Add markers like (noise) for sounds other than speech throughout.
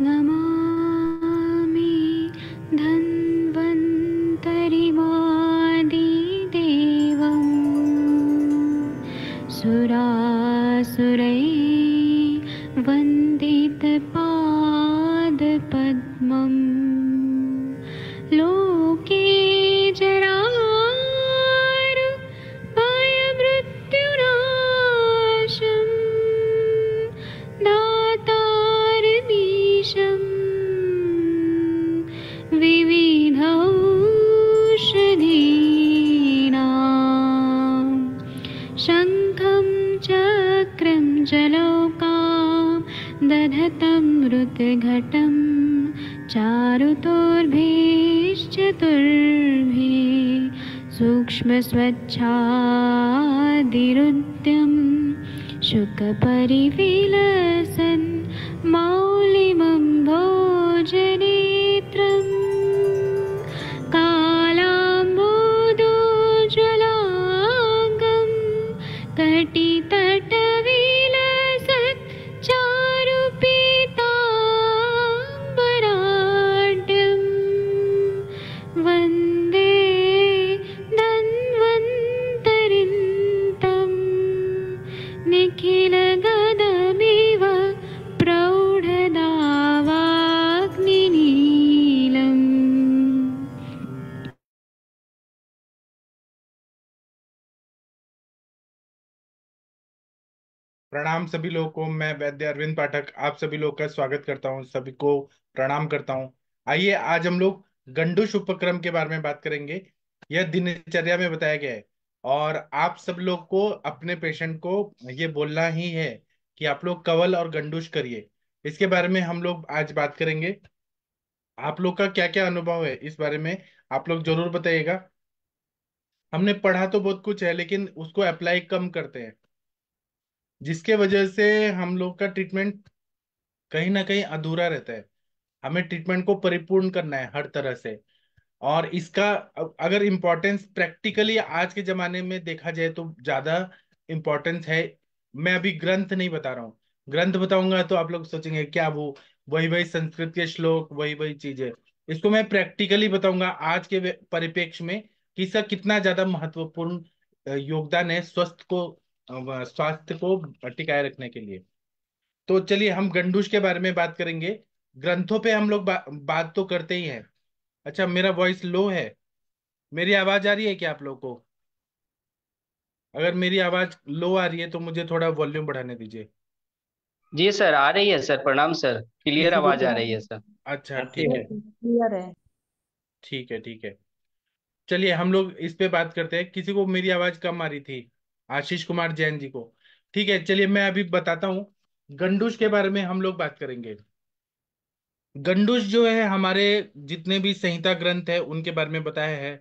Namah. प्रणाम सभी लोगों को मैं वैद्य अरविंद पाठक आप सभी लोग का स्वागत करता हूँ सभी को प्रणाम करता हूँ आइए आज हम लोग गंडूश उपक्रम के बारे में बात करेंगे यह दिनचर्या में बताया गया है और आप सब लोग को अपने पेशेंट को ये बोलना ही है कि आप लोग कवल और गंडूश करिए इसके बारे में हम लोग आज बात करेंगे आप लोग का क्या क्या अनुभव है इस बारे में आप लोग जरूर बताइएगा हमने पढ़ा तो बहुत कुछ है लेकिन उसको अप्लाई कम करते हैं जिसके वजह से हम लोग का ट्रीटमेंट कहीं ना कहीं अधूरा रहता है हमें ट्रीटमेंट को परिपूर्ण करना है हर तरह से और इसका अगर इम्पोर्टेंस प्रैक्टिकली आज के जमाने में देखा जाए तो ज्यादा इम्पोर्टेंस है मैं अभी ग्रंथ नहीं बता रहा हूँ ग्रंथ बताऊंगा तो आप लोग सोचेंगे क्या वो वही वही संस्कृत के श्लोक वही वही चीजें इसको मैं प्रैक्टिकली बताऊंगा आज के परिपेक्ष में कि इसका कितना ज्यादा महत्वपूर्ण योगदान है स्वस्थ को स्वास्थ्य को टिकाए रखने के लिए तो चलिए हम गंडूश के बारे में बात करेंगे ग्रंथों पे हम लोग बा, बात तो करते ही हैं अच्छा मेरा वॉइस लो है मेरी आवाज आ रही है क्या आप लोग को अगर मेरी आवाज लो आ रही है तो मुझे थोड़ा वॉल्यूम बढ़ाने दीजिए जी सर आ रही है सर प्रणाम सर क्लियर आवाज आ रही है सर अच्छा ठीक है क्लियर है ठीक है ठीक है चलिए हम लोग इस पे बात करते हैं किसी को मेरी आवाज कम आ रही थी आशीष कुमार जैन जी को ठीक है चलिए मैं अभी बताता हूँ गंडूश के बारे में हम लोग बात करेंगे गंडूस जो है हमारे जितने भी संहिता ग्रंथ है उनके बारे में बताया है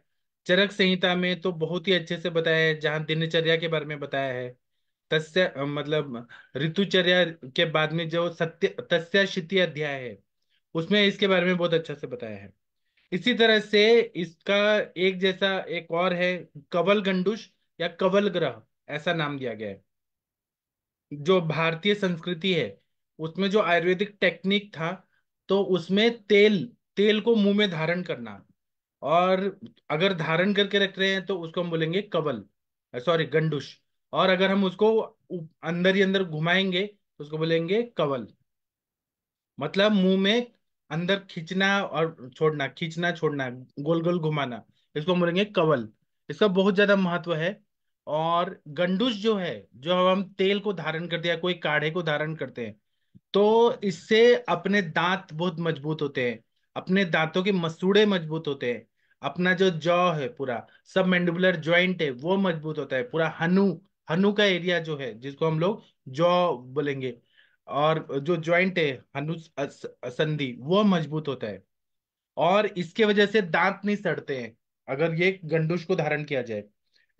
चरक संहिता में तो बहुत ही अच्छे से बताया है जहाँ दिनचर्या के बारे में बताया है तस्य मतलब ऋतुचर्या के बाद में जो सत्य क्षिति अध्याय है उसमें इसके बारे में बहुत अच्छा से बताया है इसी तरह से इसका एक जैसा एक और है कवल गंडूस या कवल ग्रह ऐसा नाम दिया गया है जो भारतीय संस्कृति है उसमें जो आयुर्वेदिक टेक्निक था तो उसमें तेल तेल को मुंह में धारण करना और अगर धारण करके रख रहे हैं तो उसको हम बोलेंगे कबल सॉरी गंडुश और अगर हम उसको अंदर ही अंदर घुमाएंगे तो उसको बोलेंगे कवल मतलब मुंह में अंदर खींचना और छोड़ना खींचना छोड़ना गोल गोल घुमाना इसको हम बोलेंगे कवल इसका बहुत ज्यादा महत्व है और गंडुश जो है जो हम तेल को धारण करते हैं कोई काढ़े को धारण करते हैं तो इससे अपने दांत बहुत मजबूत होते हैं अपने दांतों के मसूड़े मजबूत होते हैं अपना जो जॉ है पूरा सब मैंडुलर ज्वाइंट है वो मजबूत होता है पूरा हनु हनु का एरिया जो है जिसको हम लोग जॉ बोलेंगे और जो ज्वाइंट है हनु संधि वो मजबूत होता है और इसके वजह से दांत नहीं सड़ते हैं अगर ये गंडूश को धारण किया जाए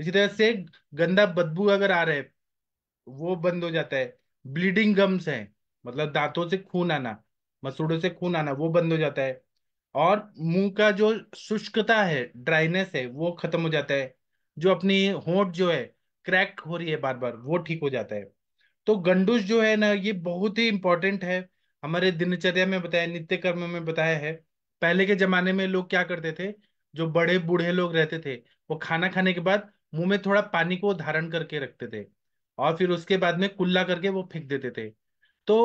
इसी तरह से गंदा बदबू अगर आ रहा है वो बंद हो जाता है ब्लीडिंग गम्स हैं मतलब दांतों से खून आना मसूड़ों से खून आना वो बंद हो जाता है और मुंह का जो शुष्कता है ड्राइनेस है वो खत्म हो जाता है जो अपनी होंठ जो है क्रैक हो रही है बार बार वो ठीक हो जाता है तो गंडूस जो है ना ये बहुत ही इंपॉर्टेंट है हमारे दिनचर्या में बताया नित्य कर्म में बताया है पहले के जमाने में लोग क्या करते थे जो बड़े बूढ़े लोग रहते थे वो खाना खाने के बाद मुंह में थोड़ा पानी को धारण करके रखते थे और फिर उसके बाद में कुल्ला करके वो फेंक देते थे तो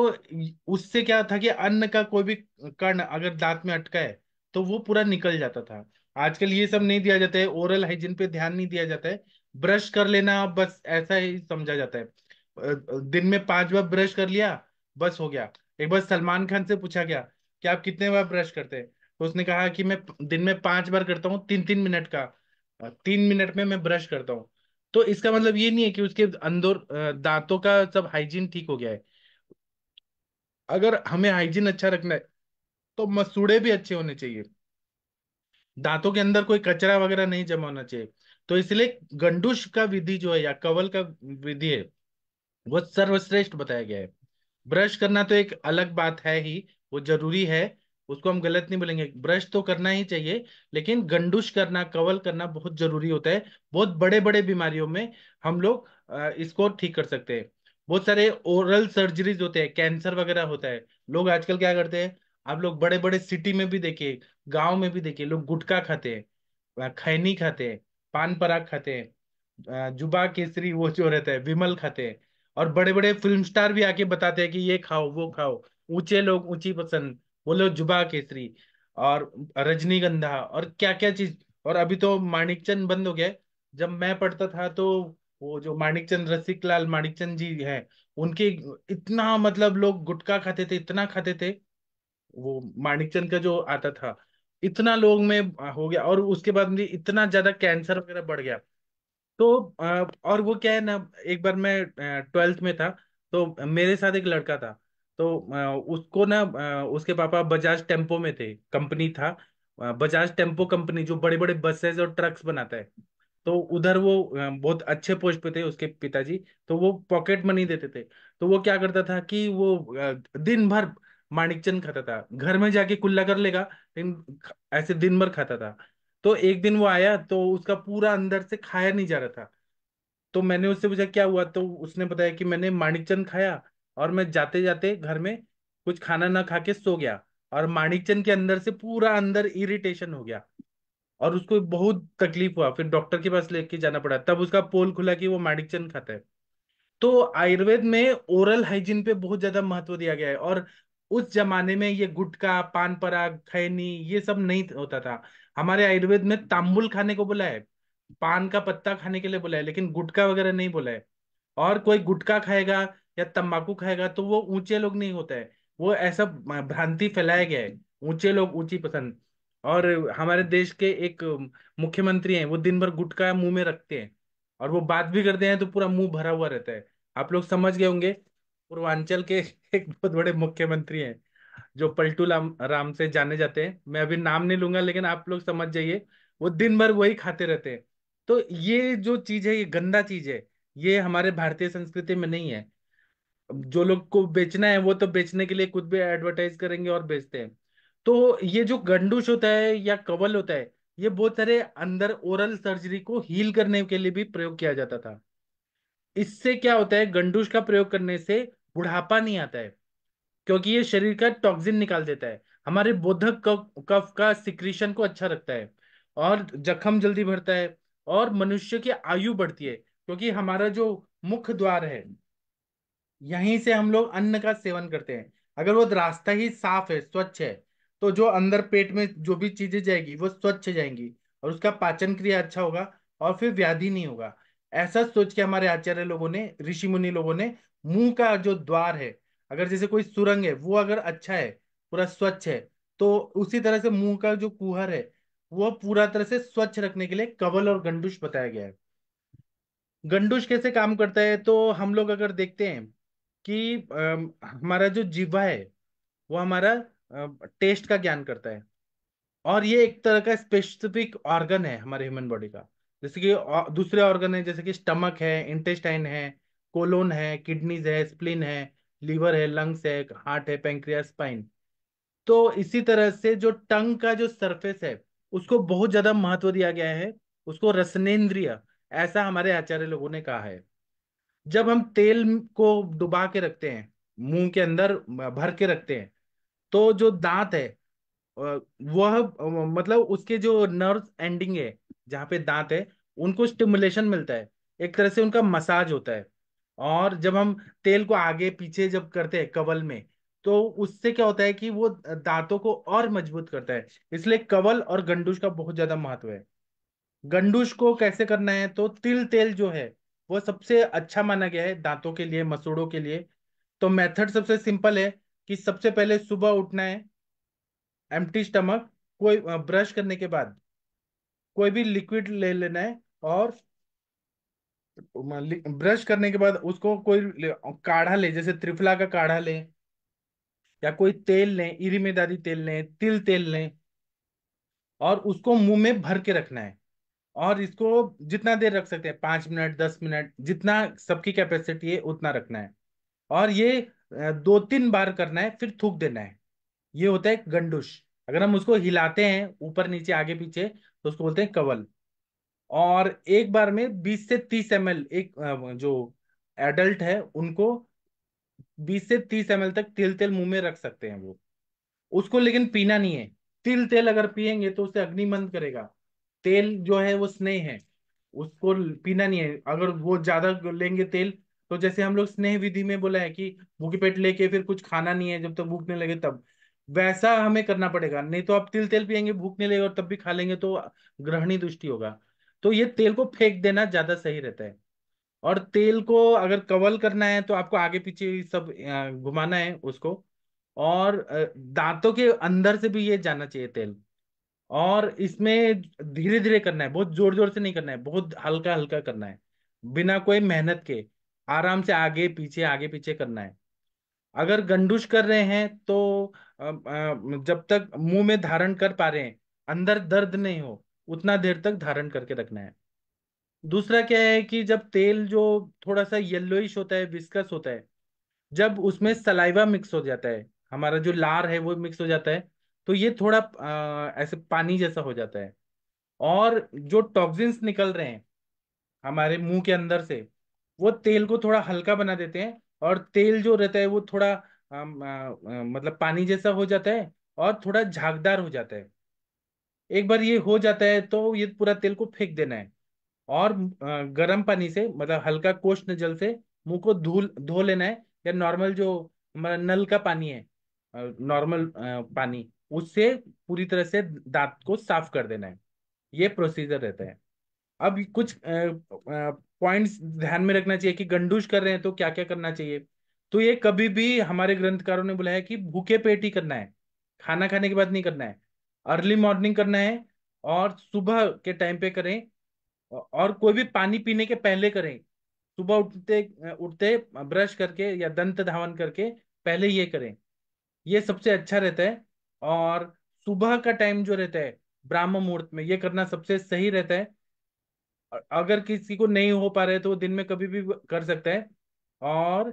उससे क्या था कि अन्न का कोई भी कण अगर दांत में अटका है तो वो पूरा निकल जाता था आजकल ये सब नहीं दिया जाता है ओरल हाइजीन पे ध्यान नहीं दिया जाता है ब्रश कर लेना बस ऐसा ही समझा जाता है दिन में पांच बार ब्रश कर लिया बस हो गया एक बार सलमान खान से पूछा गया कि आप कितने बार ब्रश करते हैं तो उसने कहा कि मैं दिन में पांच बार करता हूँ तीन तीन मिनट का तीन मिनट में मैं ब्रश करता हूँ तो इसका मतलब ये नहीं है कि उसके अंदर दांतों का सब हाइजीन ठीक हो गया है अगर हमें हाइजीन अच्छा रखना है तो मसूड़े भी अच्छे होने चाहिए दांतों के अंदर कोई कचरा वगैरह नहीं जमा होना चाहिए तो इसलिए गंडूश का विधि जो है या कवल का विधि है वो सर्वश्रेष्ठ बताया गया है ब्रश करना तो एक अलग बात है ही वो जरूरी है उसको हम गलत नहीं बोलेंगे ब्रश तो करना ही चाहिए लेकिन गंडूश करना कवल करना बहुत जरूरी होता है बहुत बड़े बड़े बीमारियों में हम लोग इसको ठीक कर सकते हैं बहुत सारे ओरल सर्जरीज होते हैं कैंसर वगैरह होता है लोग आजकल क्या करते हैं आप लोग बड़े बड़े सिटी में भी देखिए गांव में भी देखिए लोग गुटखा खाते हैं खैनी खाते हैं पान पराग खाते हैं जुबा केसरी वो जो रहता है विमल खाते हैं और बड़े बड़े फिल्म स्टार भी आके बताते हैं कि ये खाओ वो खाओ ऊंचे लोग ऊंची पसंद बोलो जुबा केसरी और रजनीगंधा और क्या क्या चीज और अभी तो माणिकचंद बंद हो गया जब मैं पढ़ता था तो वो जो माणिक चंद रसिक लाल माणिक चंद जी है उनके इतना मतलब लोग गुटखा खाते थे इतना खाते थे वो माणिक चंद का जो आता था इतना लोग में हो गया और उसके बाद में इतना ज्यादा कैंसर वगैरह बढ़ गया तो और वो क्या है ना एक बार मैं ट्वेल्थ में था तो मेरे साथ एक लड़का था तो उसको ना उसके पापा बजाज टेम्पो में थे कंपनी था बजाज टेम्पो कंपनी जो बड़े बड़े बसेस और ट्रक्स बनाता है तो उधर वो बहुत अच्छे पोस्ट पे थे उसके पिताजी तो वो पॉकेट मनी देते थे तो वो क्या करता था कि वो दिन भर माणिकचंद खाता था घर में जाके कुल्ला कर लेगा लेकिन ऐसे दिन भर खाता था तो एक दिन वो आया तो उसका पूरा अंदर से खाया नहीं जा रहा था तो मैंने उससे पूछा क्या हुआ तो उसने बताया कि मैंने माणिकचंद खाया और मैं जाते जाते घर में कुछ खाना ना खा के सो गया और माणिकचंद के अंदर से पूरा अंदर इरिटेशन हो गया और उसको बहुत तकलीफ हुआ फिर डॉक्टर के पास लेके जाना पड़ा तब उसका पोल खुला कि वो मैडिक्चन खाता है तो आयुर्वेद में ओरल हाइजीन पे बहुत ज्यादा महत्व दिया गया है और उस जमाने में ये गुटका पान पराग खैनी ये सब नहीं होता था हमारे आयुर्वेद में तांबुल खाने को बोला है पान का पत्ता खाने के लिए बोला है लेकिन गुटका वगैरह नहीं बोला है और कोई गुटका खाएगा या तंबाकू खाएगा तो वो ऊंचे लोग नहीं होता है वो ऐसा भ्रांति फैलाया गया है ऊंचे लोग ऊंची पसंद और हमारे देश के एक मुख्यमंत्री हैं वो दिन भर गुटखा मुंह में रखते हैं और वो बात भी करते हैं तो पूरा मुंह भरा हुआ रहता है आप लोग समझ गए होंगे पूर्वांचल के (laughs) एक बहुत बड़े मुख्यमंत्री हैं जो पलटू राम राम से जाने जाते हैं मैं अभी नाम नहीं लूंगा लेकिन आप लोग समझ जाइए वो दिन भर वही खाते रहते हैं तो ये जो चीज है ये गंदा चीज है ये हमारे भारतीय संस्कृति में नहीं है जो लोग को बेचना है वो तो बेचने के लिए खुद भी एडवर्टाइज करेंगे और बेचते हैं तो ये जो गंडूश होता है या कवल होता है ये बहुत सारे अंदर ओरल सर्जरी को हील करने के लिए भी प्रयोग किया जाता था इससे क्या होता है गंडूश का प्रयोग करने से बुढ़ापा नहीं आता है क्योंकि ये शरीर का टॉक्सिन निकाल देता है हमारे बोधक कफ का सिक्रीशन को अच्छा रखता है और जख्म जल्दी भरता है और मनुष्य की आयु बढ़ती है क्योंकि हमारा जो मुख्य द्वार है यहीं से हम लोग अन्न का सेवन करते हैं अगर वो रास्ता ही साफ है स्वच्छ है तो जो अंदर पेट में जो भी चीजें जाएगी वो स्वच्छ जाएंगी और उसका पाचन क्रिया अच्छा होगा और फिर व्याधि नहीं होगा ऐसा सोच के हमारे आचार्य लोगों ने ऋषि मुनि लोगों ने मुंह का जो द्वार है अगर जैसे कोई सुरंग है वो अगर अच्छा है पूरा स्वच्छ है तो उसी तरह से मुंह का जो कुहर है वो पूरा तरह से स्वच्छ रखने के लिए कवल और गंडूश बताया गया है गंडूश कैसे काम करता है तो हम लोग अगर देखते हैं कि हमारा जो जीवा है वो हमारा टेस्ट का ज्ञान करता है और ये एक तरह का स्पेसिफिक ऑर्गन है हमारे ह्यूमन बॉडी का जैसे कि दूसरे ऑर्गन है जैसे कि स्टमक है इंटेस्टाइन है कोलोन है किडनीज है स्प्लिन है लीवर है लंग्स है हार्ट है पेंक्रिया स्पाइन तो इसी तरह से जो टंग का जो सरफेस है उसको बहुत ज्यादा महत्व दिया गया है उसको रसनेन्द्रिय ऐसा हमारे आचार्य लोगों ने कहा है जब हम तेल को डुबा के रखते हैं मुंह के अंदर भर के रखते हैं तो जो दांत है वह मतलब उसके जो नर्व एंडिंग है जहां पे दांत है उनको स्टिमुलेशन मिलता है एक तरह से उनका मसाज होता है और जब हम तेल को आगे पीछे जब करते हैं कवल में तो उससे क्या होता है कि वो दांतों को और मजबूत करता है इसलिए कवल और गंडूश का बहुत ज्यादा महत्व है गंडूश को कैसे करना है तो तिल तेल जो है वो सबसे अच्छा माना गया है दांतों के लिए मसूड़ों के लिए तो मेथड सबसे सिंपल है कि सबसे पहले सुबह उठना है एम्प्टी स्टमक कोई ब्रश करने के बाद कोई भी लिक्विड ले लेना है और ब्रश करने के बाद उसको कोई काढ़ा ले जैसे त्रिफला का काढ़ा ले या कोई तेल लें इरीमेदारी तेल लें तिल तेल लें और उसको मुंह में भर के रखना है और इसको जितना देर रख सकते हैं पांच मिनट दस मिनट जितना सबकी कैपेसिटी है उतना रखना है और ये दो तीन बार करना है फिर थूक देना है ये होता है गंडुश अगर हम उसको हिलाते हैं ऊपर नीचे आगे पीछे तो उसको बोलते हैं कवल और एक बार में बीस से तीस एम एक जो एडल्ट है उनको बीस से तीस एम तक तिल तेल मुंह में रख सकते हैं वो उसको लेकिन पीना नहीं है तिल तेल अगर पियेंगे तो उसे अग्निमंद करेगा तेल जो है वो स्नेह है उसको पीना नहीं है अगर वो ज्यादा लेंगे तेल तो जैसे हम लोग स्नेह विधि में बोला है कि भूखे पेट लेके फिर कुछ खाना नहीं है जब तक तो भूखने लगे तब वैसा हमें करना पड़ेगा नहीं तो आप तिल तेल पियेंगे भूखने लगे और तब भी खा लेंगे तो ग्रहणी दृष्टि होगा तो ये तेल को फेंक देना ज्यादा सही रहता है और तेल को अगर कवल करना है तो आपको आगे पीछे सब घुमाना है उसको और दांतों के अंदर से भी ये जाना चाहिए तेल और इसमें धीरे धीरे करना है बहुत जोर जोर से नहीं करना है बहुत हल्का हल्का करना है बिना कोई मेहनत के आराम से आगे पीछे आगे पीछे करना है अगर गंडूश कर रहे हैं तो जब तक मुंह में धारण कर पा रहे हैं अंदर दर्द नहीं हो उतना देर तक धारण करके रखना है दूसरा क्या है कि जब तेल जो थोड़ा सा येल्लोइश होता है विस्कस होता है जब उसमें सलाइवा मिक्स हो जाता है हमारा जो लार है वो मिक्स हो जाता है तो ये थोड़ा आ, ऐसे पानी जैसा हो जाता है और जो टॉक्सिन्स निकल रहे हैं हमारे मुंह के अंदर से वो तेल को थोड़ा हल्का बना देते हैं और तेल जो रहता है वो थोड़ा आ, आ, आ, मतलब पानी जैसा हो जाता है और थोड़ा झागदार हो जाता है एक बार ये हो जाता है तो ये पूरा तेल को फेंक देना है और गर्म पानी से मतलब हल्का कोष्ण जल से मुंह को धूल धो लेना है या नॉर्मल जो नल का पानी है नॉर्मल पानी उससे पूरी तरह से दांत को साफ कर देना है ये प्रोसीजर रहता है अब कुछ पॉइंट्स ध्यान में रखना चाहिए कि गंडूश कर रहे हैं तो क्या क्या करना चाहिए तो ये कभी भी हमारे ग्रंथकारों ने बोला है कि भूखे पेट ही करना है खाना खाने के बाद नहीं करना है अर्ली मॉर्निंग करना है और सुबह के टाइम पे करें और कोई भी पानी पीने के पहले करें सुबह उठते उठते ब्रश करके या दंत धावन करके पहले ये करें ये सबसे अच्छा रहता है और सुबह का टाइम जो रहता है ब्राह्म मुहूर्त में ये करना सबसे सही रहता है अगर किसी को नहीं हो पा रहे तो वो दिन में कभी भी कर सकता है और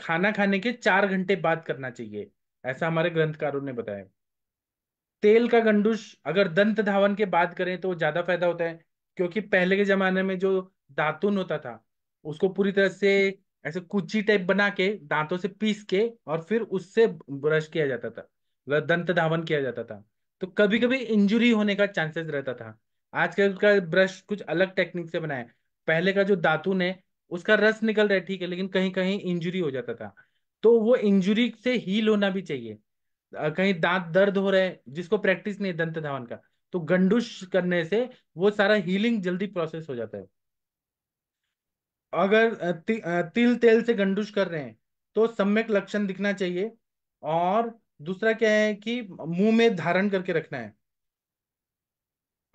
खाना खाने के चार घंटे बाद करना चाहिए ऐसा हमारे ग्रंथकारों ने बताया तेल का गंडूश अगर दंत धावन के बाद करें तो ज्यादा फायदा होता है क्योंकि पहले के जमाने में जो दातुन होता था उसको पूरी तरह से ऐसे कुची टाइप बना के दांतों से पीस के और फिर उससे ब्रश किया जाता था मतलब दंत धावन किया जाता था तो कभी कभी इंजुरी होने का चांसेस रहता था आजकल का ब्रश कुछ अलग टेक्निक से बना है पहले का जो दातुन है उसका रस निकल रहा है ठीक है लेकिन कहीं कहीं इंजुरी हो जाता था तो वो इंजुरी से हील होना भी चाहिए कहीं दांत दर्द हो रहे हैं जिसको प्रैक्टिस नहीं दंत धावन का तो गंडूस करने से वो सारा हीलिंग जल्दी प्रोसेस हो जाता है अगर ति, तिल तेल से गंडूस कर रहे हैं तो सम्यक लक्षण दिखना चाहिए और दूसरा क्या है कि मुंह में धारण करके रखना है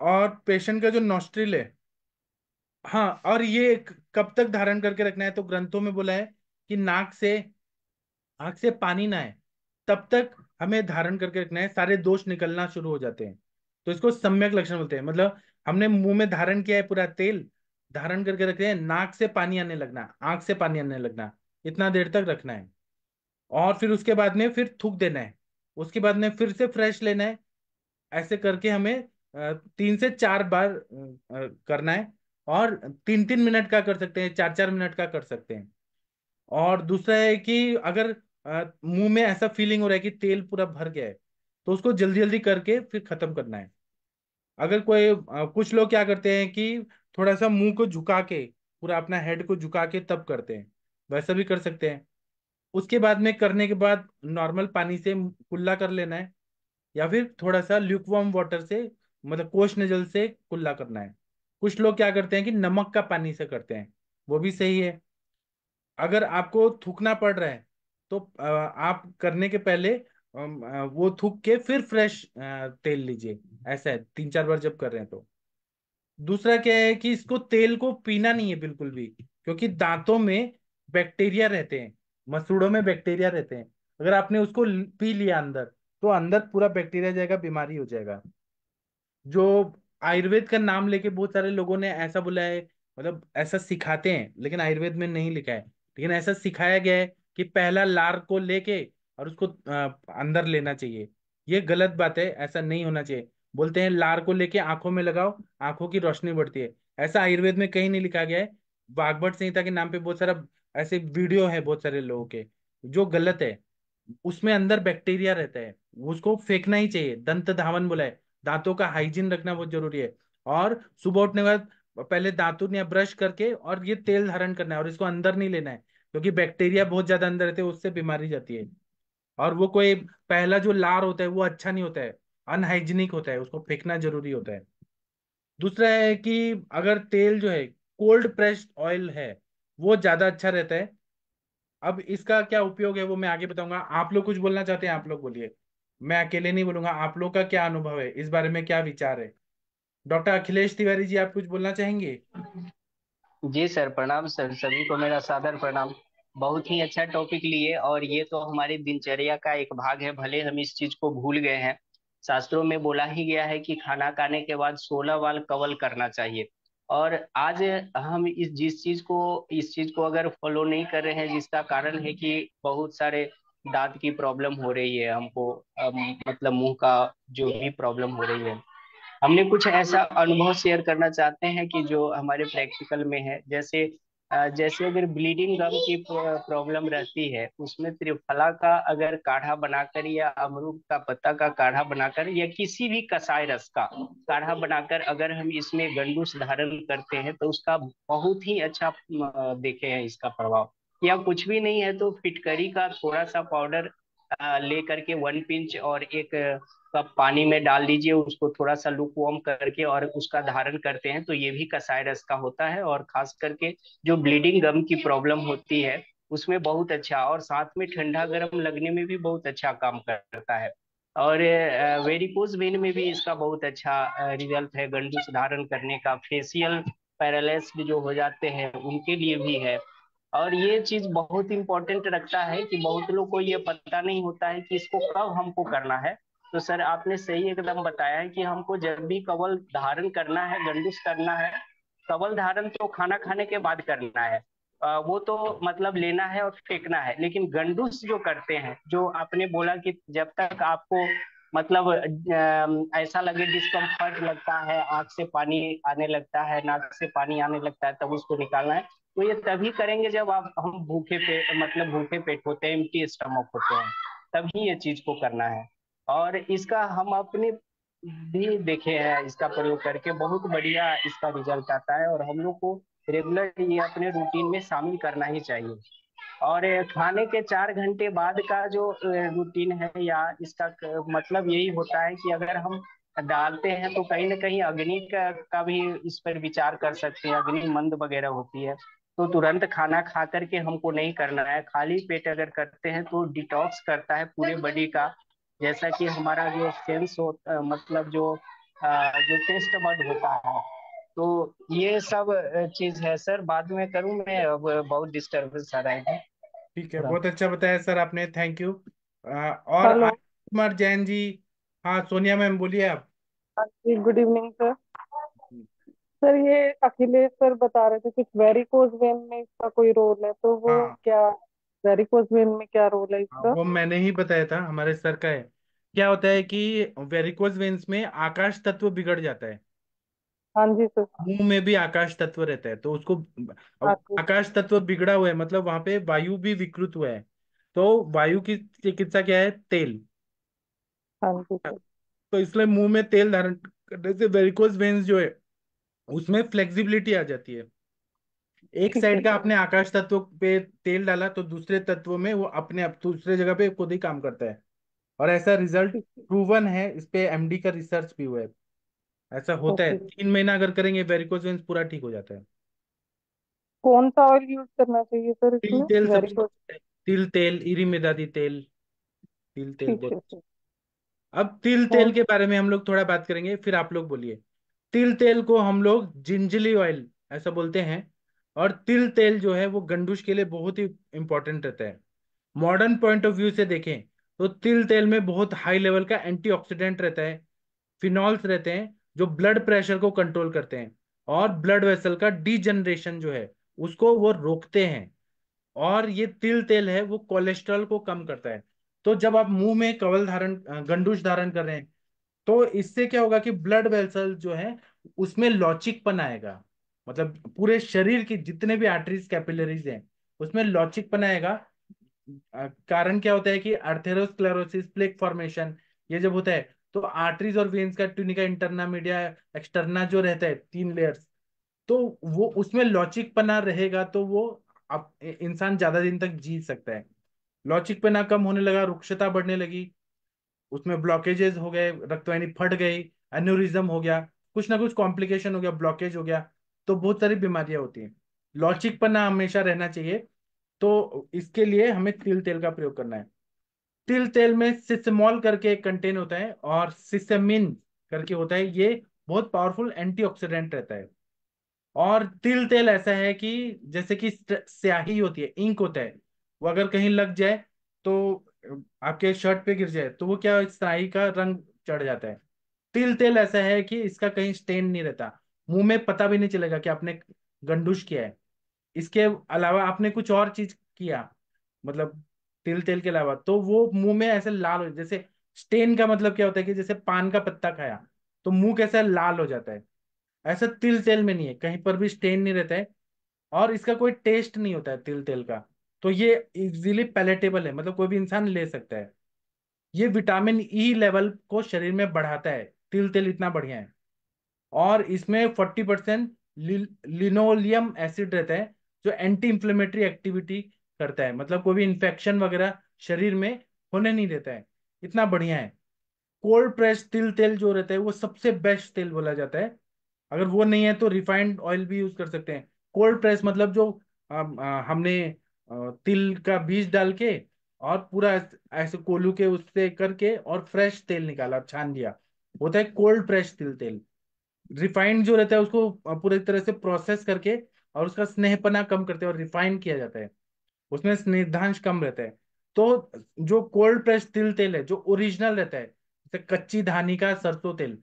और पेशेंट का जो नॉस्ट्रिल है हाँ और ये कब तक धारण करके रखना है तो ग्रंथों में बोला है कि नाक से नाक से पानी ना आए तब तक हमें धारण करके रखना है सारे दोष निकलना शुरू हो जाते हैं तो इसको सम्यक लक्षण बोलते हैं मतलब हमने मुंह में धारण किया है पूरा तेल धारण करके रख हैं नाक से पानी आने लगना आंख से पानी आने लगना इतना देर तक रखना है और फिर उसके बाद में फिर थूक देना है उसके बाद में फिर से फ्रेश लेना है ऐसे करके हमें तीन से चार बार करना है और तीन तीन मिनट का कर सकते हैं चार चार मिनट का कर सकते हैं और दूसरा है कि अगर मुंह में ऐसा फीलिंग हो रहा है कि तेल पूरा भर गया है तो उसको जल्दी जल्दी करके फिर खत्म करना है अगर कोई कुछ लोग क्या करते हैं कि थोड़ा सा मुंह को झुका के पूरा अपना हेड को झुका के तब करते हैं वैसा भी कर सकते हैं उसके बाद में करने के बाद नॉर्मल पानी से कुल्ला कर लेना है या फिर थोड़ा सा ल्यूकवॉर्म वाटर से मतलब कोश नजल से कुल्ला करना है कुछ लोग क्या करते हैं कि नमक का पानी से करते हैं वो भी सही है अगर आपको थूकना पड़ रहा है तो आप करने के पहले वो थूक के फिर फ्रेश तेल लीजिए ऐसा है तीन चार बार जब कर रहे हैं तो दूसरा क्या है कि इसको तेल को पीना नहीं है बिल्कुल भी क्योंकि दांतों में बैक्टीरिया रहते हैं मसूड़ों में बैक्टीरिया रहते हैं अगर आपने उसको पी लिया अंदर तो अंदर पूरा बैक्टीरिया जाएगा बीमारी हो जाएगा जो आयुर्वेद का नाम लेके बहुत सारे लोगों ने ऐसा बोला है मतलब ऐसा सिखाते हैं लेकिन आयुर्वेद में नहीं लिखा है लेकिन ऐसा सिखाया गया है कि पहला लार को लेके और उसको अंदर लेना चाहिए ये गलत बात है ऐसा नहीं होना चाहिए बोलते हैं लार को लेके आंखों में लगाओ आंखों की रोशनी बढ़ती है ऐसा आयुर्वेद में कहीं नहीं लिखा गया है वाग्भट संहिता के नाम पे बहुत सारा ऐसे वीडियो है बहुत सारे लोगों के जो गलत है उसमें अंदर बैक्टीरिया रहता है उसको फेंकना ही चाहिए दंत धावन बोला है दांतों का हाइजीन रखना बहुत जरूरी है और सुबह उठने के बाद पहले दांतों या ब्रश करके और ये तेल धारण करना है और इसको अंदर नहीं लेना है क्योंकि बैक्टीरिया बहुत ज्यादा अंदर रहते हैं उससे बीमारी जाती है और वो कोई पहला जो लार होता है वो अच्छा नहीं होता है अनहाइजीनिक होता है उसको फेंकना जरूरी होता है दूसरा है कि अगर तेल जो है कोल्ड प्रेस्ड ऑयल है वो ज्यादा अच्छा रहता है अब इसका क्या उपयोग है वो मैं आगे बताऊंगा आप लोग कुछ बोलना चाहते हैं आप लोग बोलिए मैं अकेले नहीं बोलूंगा आप लोग का क्या अनुभव है इस बारे में क्या विचार है डॉक्टर अखिलेश तिवारी जी आप कुछ बोलना चाहेंगे जी सर प्रणाम सर सभी को मेरा सादर प्रणाम बहुत ही अच्छा टॉपिक लिए और ये तो हमारी दिनचर्या का एक भाग है भले हम इस चीज को भूल गए हैं शास्त्रों में बोला ही गया है कि खाना खाने के बाद सोलह बाल कवल करना चाहिए और आज हम इस जिस चीज को इस चीज को अगर फॉलो नहीं कर रहे हैं जिसका कारण है कि बहुत सारे दांत की प्रॉब्लम हो रही है हमको मतलब मुंह का जो भी प्रॉब्लम हो रही है हमने कुछ ऐसा अनुभव शेयर करना चाहते हैं कि जो हमारे प्रैक्टिकल में है जैसे जैसे अगर ब्लीडिंग गम की प्रॉब्लम रहती है उसमें त्रिफला का अगर काढ़ा बनाकर या अमरूद का पत्ता का काढ़ा बनाकर या किसी भी कसाय रस का काढ़ा बनाकर अगर हम इसमें गंडूस धारण करते हैं तो उसका बहुत ही अच्छा देखे हैं इसका प्रभाव या कुछ भी नहीं है तो फिटकरी का थोड़ा सा पाउडर लेकर के वन पिंच और एक कप पानी में डाल दीजिए उसको थोड़ा सा लुक वॉर्म करके और उसका धारण करते हैं तो ये भी कसाय रस का होता है और खास करके जो ब्लीडिंग गम की प्रॉब्लम होती है उसमें बहुत अच्छा और साथ में ठंडा गर्म लगने में भी बहुत अच्छा काम करता है और वेरिकोज वेन में भी इसका बहुत अच्छा रिजल्ट है गंडू धारण करने का फेसियल पैरालिस जो हो जाते हैं उनके लिए भी है और ये चीज बहुत इंपॉर्टेंट रखता है कि बहुत लोग को ये पता नहीं होता है कि इसको कब हमको करना है तो सर आपने सही एकदम बताया है कि हमको जब भी कवल धारण करना है गंडूस करना है कवल धारण तो खाना खाने के बाद करना है आ, वो तो मतलब लेना है और फेंकना है लेकिन गंडूस जो करते हैं जो आपने बोला कि जब तक आपको मतलब ऐसा लगे डिस्कम्फर्ट लगता है आंख से पानी आने लगता है नाक से पानी आने लगता है तब उसको निकालना है तो ये तभी करेंगे जब आप हम भूखे पे मतलब भूखे पेट होते हैं एम्प्टी स्टमक होते हैं तभी ये चीज को करना है और इसका हम अपने भी देखे हैं इसका प्रयोग करके बहुत बढ़िया इसका रिजल्ट आता है और हम लोग को रेगुलर ये अपने रूटीन में शामिल करना ही चाहिए और खाने के चार घंटे बाद का जो रूटीन है या इसका मतलब यही होता है कि अगर हम डालते हैं तो कहीं ना कहीं अग्नि का, का भी इस पर विचार कर सकते हैं अग्नि मंद वगैरह होती है तो तुरंत खाना खा करके हमको नहीं करना है खाली पेट अगर करते हैं तो डिटॉक्स करता है पूरे बॉडी का जैसा कि हमारा जो सेंस हो मतलब जो जो टेस्ट बड होता है तो ये सब चीज है सर बाद में करूं मैं अब बहुत डिस्टर्बेंस आ रहा है ठीक है बहुत अच्छा बताया सर आपने थैंक यू और कुमार जैन जी हाँ सोनिया मैम बोलिए आप गुड इवनिंग सर सर ये अखिलेश सर बता रहे थे कुछ वेरिकोज वेन में इसका कोई रोल है तो वो हाँ क्या वेरिकोज वेन में क्या रोल है हाँ, इसका वो मैंने ही बताया था हमारे सर का है क्या होता है कि वेरिकोज वेन्स में आकाश तत्व बिगड़ जाता है हाँ जी सर मुंह में भी आकाश तत्व रहता है तो उसको हाँ जी आकाश तत्व बिगड़ा हुआ है मतलब वहां पे वायु भी विकृत हुआ है तो वायु की चिकित्सा क्या है तेल हाँ जी सर तो इसलिए मुंह में तेल धारण करने से वेरिकोज वेन्स जो है उसमें फ्लेक्सिबिलिटी आ जाती है एक साइड का आपने आकाश तत्व पे तेल डाला तो दूसरे तत्व में वो अपने आप दूसरे जगह पे खुद ही काम करता है और ऐसा रिजल्ट प्रूवन है इस पे एमडी का रिसर्च भी हुआ है ऐसा होता है तीन महीना अगर करेंगे वेरिकोज पूरा ठीक हो जाता है कौन सा ऑयल यूज करना चाहिए सर तिल इसमें तेल सबसे तिल तेल इरी मेदादी तेल तिल तेल ठीक है अब तिल तेल के बारे में हम लोग थोड़ा बात करेंगे फिर आप लोग बोलिए तिल तेल को हम लोग जिंजली ऑयल ऐसा बोलते हैं और तिल तेल जो है वो गंडूश के लिए बहुत ही इंपॉर्टेंट रहता है मॉडर्न पॉइंट ऑफ व्यू से देखें तो तिल तेल में बहुत हाई लेवल का एंटीऑक्सीडेंट रहता है फिनॉल्स रहते हैं जो ब्लड प्रेशर को कंट्रोल करते हैं और ब्लड वेसल का डीजनरेशन जो है उसको वो रोकते हैं और ये तिल तेल है वो कोलेस्ट्रॉल को कम करता है तो जब आप मुंह में कवल धारण गंडूश धारण कर रहे हैं तो इससे क्या होगा कि ब्लड वेसल जो है उसमें लॉचिकपन आएगा मतलब पूरे शरीर की जितने भी आर्टरीज कैपिलरीज हैं उसमें लॉचिकपन आएगा कारण क्या होता है कि अर्थेरोस्क्लेरोसिस प्लेक फॉर्मेशन ये जब होता है तो आर्टरीज और वेन्स का ट्यूनिका इंटरना मीडिया एक्सटर्ना जो रहता है तीन लेयर्स तो वो उसमें लॉचिकपना रहेगा तो वो इंसान ज्यादा दिन तक जी सकता है लॉचिकपना कम होने लगा रुक्षता बढ़ने लगी उसमें ब्लॉकेजेस हो गए रक्तवाहिनी फट गई एन्यूरिज्म हो गया कुछ ना कुछ कॉम्प्लिकेशन हो गया ब्लॉकेज हो गया तो बहुत सारी बीमारियां होती हैं लॉजिक ना हमेशा रहना चाहिए तो इसके लिए हमें तिल तेल का प्रयोग करना है तिल तेल में सिसमॉल करके एक कंटेन होता है और सिसमिन करके होता है ये बहुत पावरफुल एंटीऑक्सीडेंट रहता है और तिल तेल ऐसा है कि जैसे कि स्याही होती है इंक होता है वो अगर कहीं लग जाए तो आपके शर्ट पे गिर जाए तो वो क्या इस का रंग चढ़ जाता है तिल तेल ऐसा है कि इसका कहीं स्टेन नहीं रहता मुंह में पता भी नहीं चलेगा कि आपने गंडूश किया है इसके अलावा आपने कुछ और चीज किया मतलब तिल तेल के अलावा तो वो मुंह में ऐसे लाल हो जैसे स्टेन का मतलब क्या होता है कि जैसे पान का पत्ता खाया तो मुंह कैसा लाल हो जाता है ऐसा तिल तेल में नहीं है कहीं पर भी स्टेन नहीं रहता है और इसका कोई टेस्ट नहीं होता है तिल तेल का तो ये इजीली पैलेटेबल है मतलब कोई भी इंसान ले सकता है ये विटामिन ई e लेवल को शरीर में बढ़ाता है तिल तेल इतना बढ़िया है और इसमें फोर्टी परसेंट लिनोलियम एसिड रहता है जो एंटी इंफ्लेमेटरी एक्टिविटी करता है मतलब कोई भी इंफेक्शन वगैरह शरीर में होने नहीं देता है इतना बढ़िया है कोल्ड प्रेस तिल तेल जो रहता है वो सबसे बेस्ट तेल बोला जाता है अगर वो नहीं है तो रिफाइंड ऑयल भी यूज कर सकते हैं कोल्ड प्रेस मतलब जो आ, आ, हमने तिल का बीज डाल के और पूरा ऐसे कोलू के उससे करके और फ्रेश तेल निकाला छान लिया होता है कोल्ड फ्रेश तिल तेल रिफाइंड जो रहता है उसको पूरी तरह से प्रोसेस करके और उसका स्नेहपना कम करते हैं और रिफाइन किया जाता है उसमें स्नेहांश कम रहता है तो जो कोल्ड प्रेस तिल तेल है जो ओरिजिनल रहता है जैसे कच्ची धानी का सरसों तेल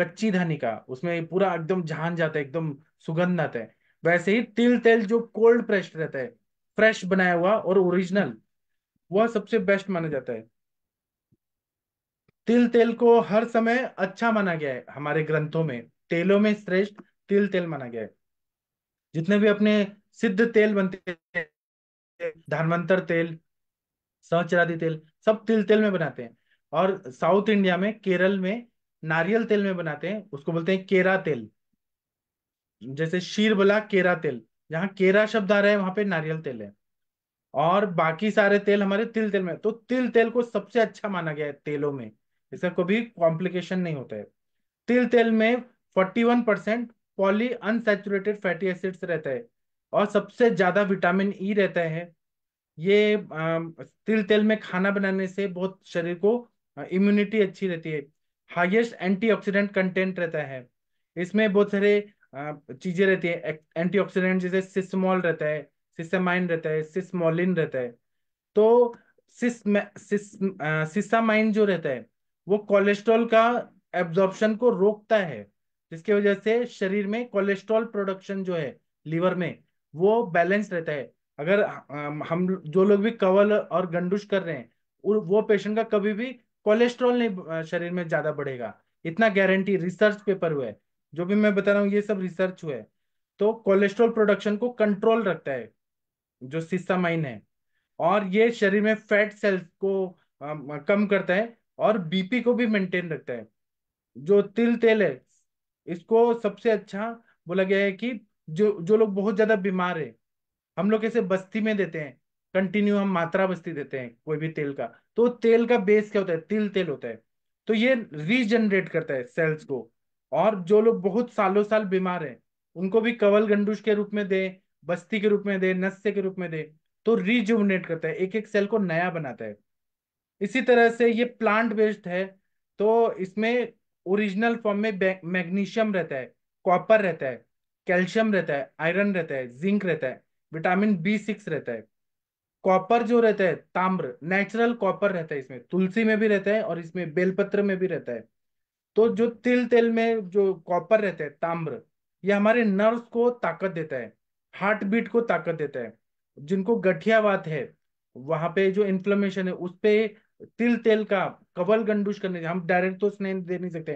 कच्ची धानी का उसमें पूरा एकदम झान जाता है एकदम सुगंध आता है वैसे ही तिल तेल जो कोल्ड प्रेस्ड रहता है फ्रेश बनाया हुआ और ओरिजिनल वह सबसे बेस्ट माना जाता है तिल तेल को हर समय अच्छा माना गया है हमारे ग्रंथों में तेलों में श्रेष्ठ तिल तेल माना गया है जितने भी अपने सिद्ध तेल बनते धनवंतर धन्वंतर तेल सहचरादी तेल सब तिल तेल में बनाते हैं और साउथ इंडिया में केरल में नारियल तेल में बनाते हैं उसको बोलते हैं केरा तेल जैसे शीरबला केरा तेल जहां केरा शब्द आ रहा है वहां पे नारियल तेल है और बाकी सारे तेल हमारे तिल तेल में तो तिल तेल को सबसे अच्छा माना गया है तेलों में इसका कोई कॉम्प्लिकेशन नहीं होता है तिल तेल में forty one percent poly unsaturated fatty acids रहता है और सबसे ज्यादा विटामिन ई e रहता है ये तिल तेल में खाना बनाने से बहुत शरीर को इम्यूनिटी अच्छी रहती है हाइएस्ट एंटीऑक्सीडेंट कंटेंट रहता है इसमें बहुत सारे चीजें रहती है एंटीऑक्सीडेंट जैसे सिस्मॉल रहता है सिस्टामाइन रहता है सिस्मोलिन रहता है तो सिस सिस्टामाइन जो रहता है वो कोलेस्ट्रॉल का एब्जॉर्प्शन को रोकता है जिसकी वजह से शरीर में कोलेस्ट्रॉल प्रोडक्शन जो है लीवर में वो बैलेंस रहता है अगर हम जो लोग भी कवल और गंडूश कर रहे हैं वो पेशेंट का कभी भी कोलेस्ट्रॉल नहीं शरीर में ज्यादा बढ़ेगा इतना गारंटी रिसर्च पेपर हुआ है जो भी मैं बता रहा हूँ ये सब रिसर्च हुआ है तो कोलेस्ट्रॉल प्रोडक्शन को कंट्रोल रखता है जो सिस्टामाइन है और ये शरीर में फैट सेल्स को आ, कम करता है और बीपी को भी मेंटेन रखता है जो तिल तेल है इसको सबसे अच्छा बोला गया है कि जो जो लोग बहुत ज्यादा बीमार है हम लोग ऐसे बस्ती में देते हैं कंटिन्यू हम मात्रा बस्ती देते हैं कोई भी तेल का तो तेल का बेस क्या होता है तिल तेल होता है तो ये रीजनरेट करता है सेल्स को और जो लोग बहुत सालों साल बीमार हैं उनको भी कवल गंडूश के रूप में दे बस्ती के रूप में दे नस्य के रूप में दे तो रिजुवनेट करता है एक एक सेल को नया बनाता है इसी तरह से ये प्लांट बेस्ड है तो इसमें ओरिजिनल फॉर्म में मैग्नीशियम रहता है कॉपर रहता है कैल्शियम रहता है आयरन रहता है जिंक रहता है विटामिन बी सिक्स रहता है कॉपर जो रहता है ताम्र नेचुरल कॉपर रहता है इसमें तुलसी में भी रहता है और इसमें बेलपत्र में भी रहता है तो जो तिल तेल में जो कॉपर रहता है ताम्र ये हमारे नर्व्स को ताकत देता है हार्ट बीट को ताकत देता है जिनको गठियावात है वहां पे जो इन्फ्लेमेशन है उस पे तिल तेल का कवल गंडूस करने हम डायरेक्ट तो स्नेह दे नहीं सकते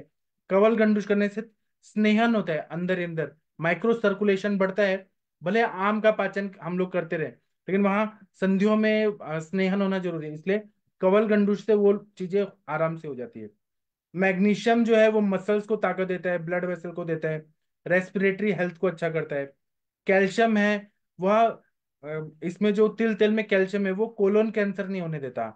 कवल गंडूस करने से स्नेहन होता है अंदर अंदर माइक्रो सर्कुलेशन बढ़ता है भले आम का पाचन हम लोग करते रहे लेकिन वहां संधियों में स्नेहन होना जरूरी है इसलिए कवल गंडूस से वो चीजें आराम से हो जाती है मैग्नीशियम जो है वो मसल्स को ताकत देता है ब्लड वेसल को देता है रेस्पिरेटरी हेल्थ को अच्छा करता है कैल्शियम है वह इसमें जो तिल तेल में कैल्शियम है वो कोलोन कैंसर नहीं होने देता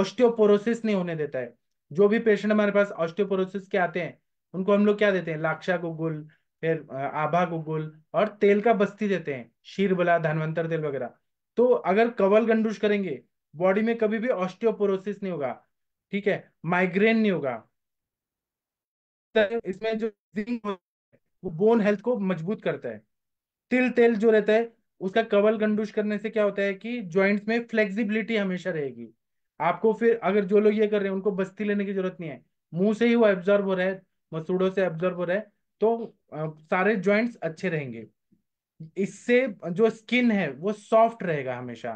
ऑस्टियोपोरोसिस नहीं होने देता है जो भी पेशेंट हमारे पास ऑस्टियोपोरोसिस के आते हैं उनको हम लोग क्या देते हैं लाक्षा गुगुल फिर आभा गुगुल और तेल का बस्ती देते हैं शीर बला धनवंतर तेल वगैरह तो अगर कवल गंडूश करेंगे बॉडी में कभी भी ऑस्टियोपोरोसिस नहीं होगा ठीक है माइग्रेन नहीं होगा है इसमें जो वो बोन हेल्थ को मजबूत करता है तिल तेल जो रहता है उसका कवल गंडूश करने से क्या होता है कि ज्वाइंट्स में फ्लेक्सिबिलिटी हमेशा रहेगी आपको फिर अगर जो लोग ये कर रहे हैं उनको बस्ती लेने की जरूरत नहीं है मुंह से ही वो एब्जॉर्ब हो रहा है मसूड़ों से एब्जॉर्ब हो रहा है तो सारे ज्वाइंट्स अच्छे रहेंगे इससे जो स्किन है वो सॉफ्ट रहेगा हमेशा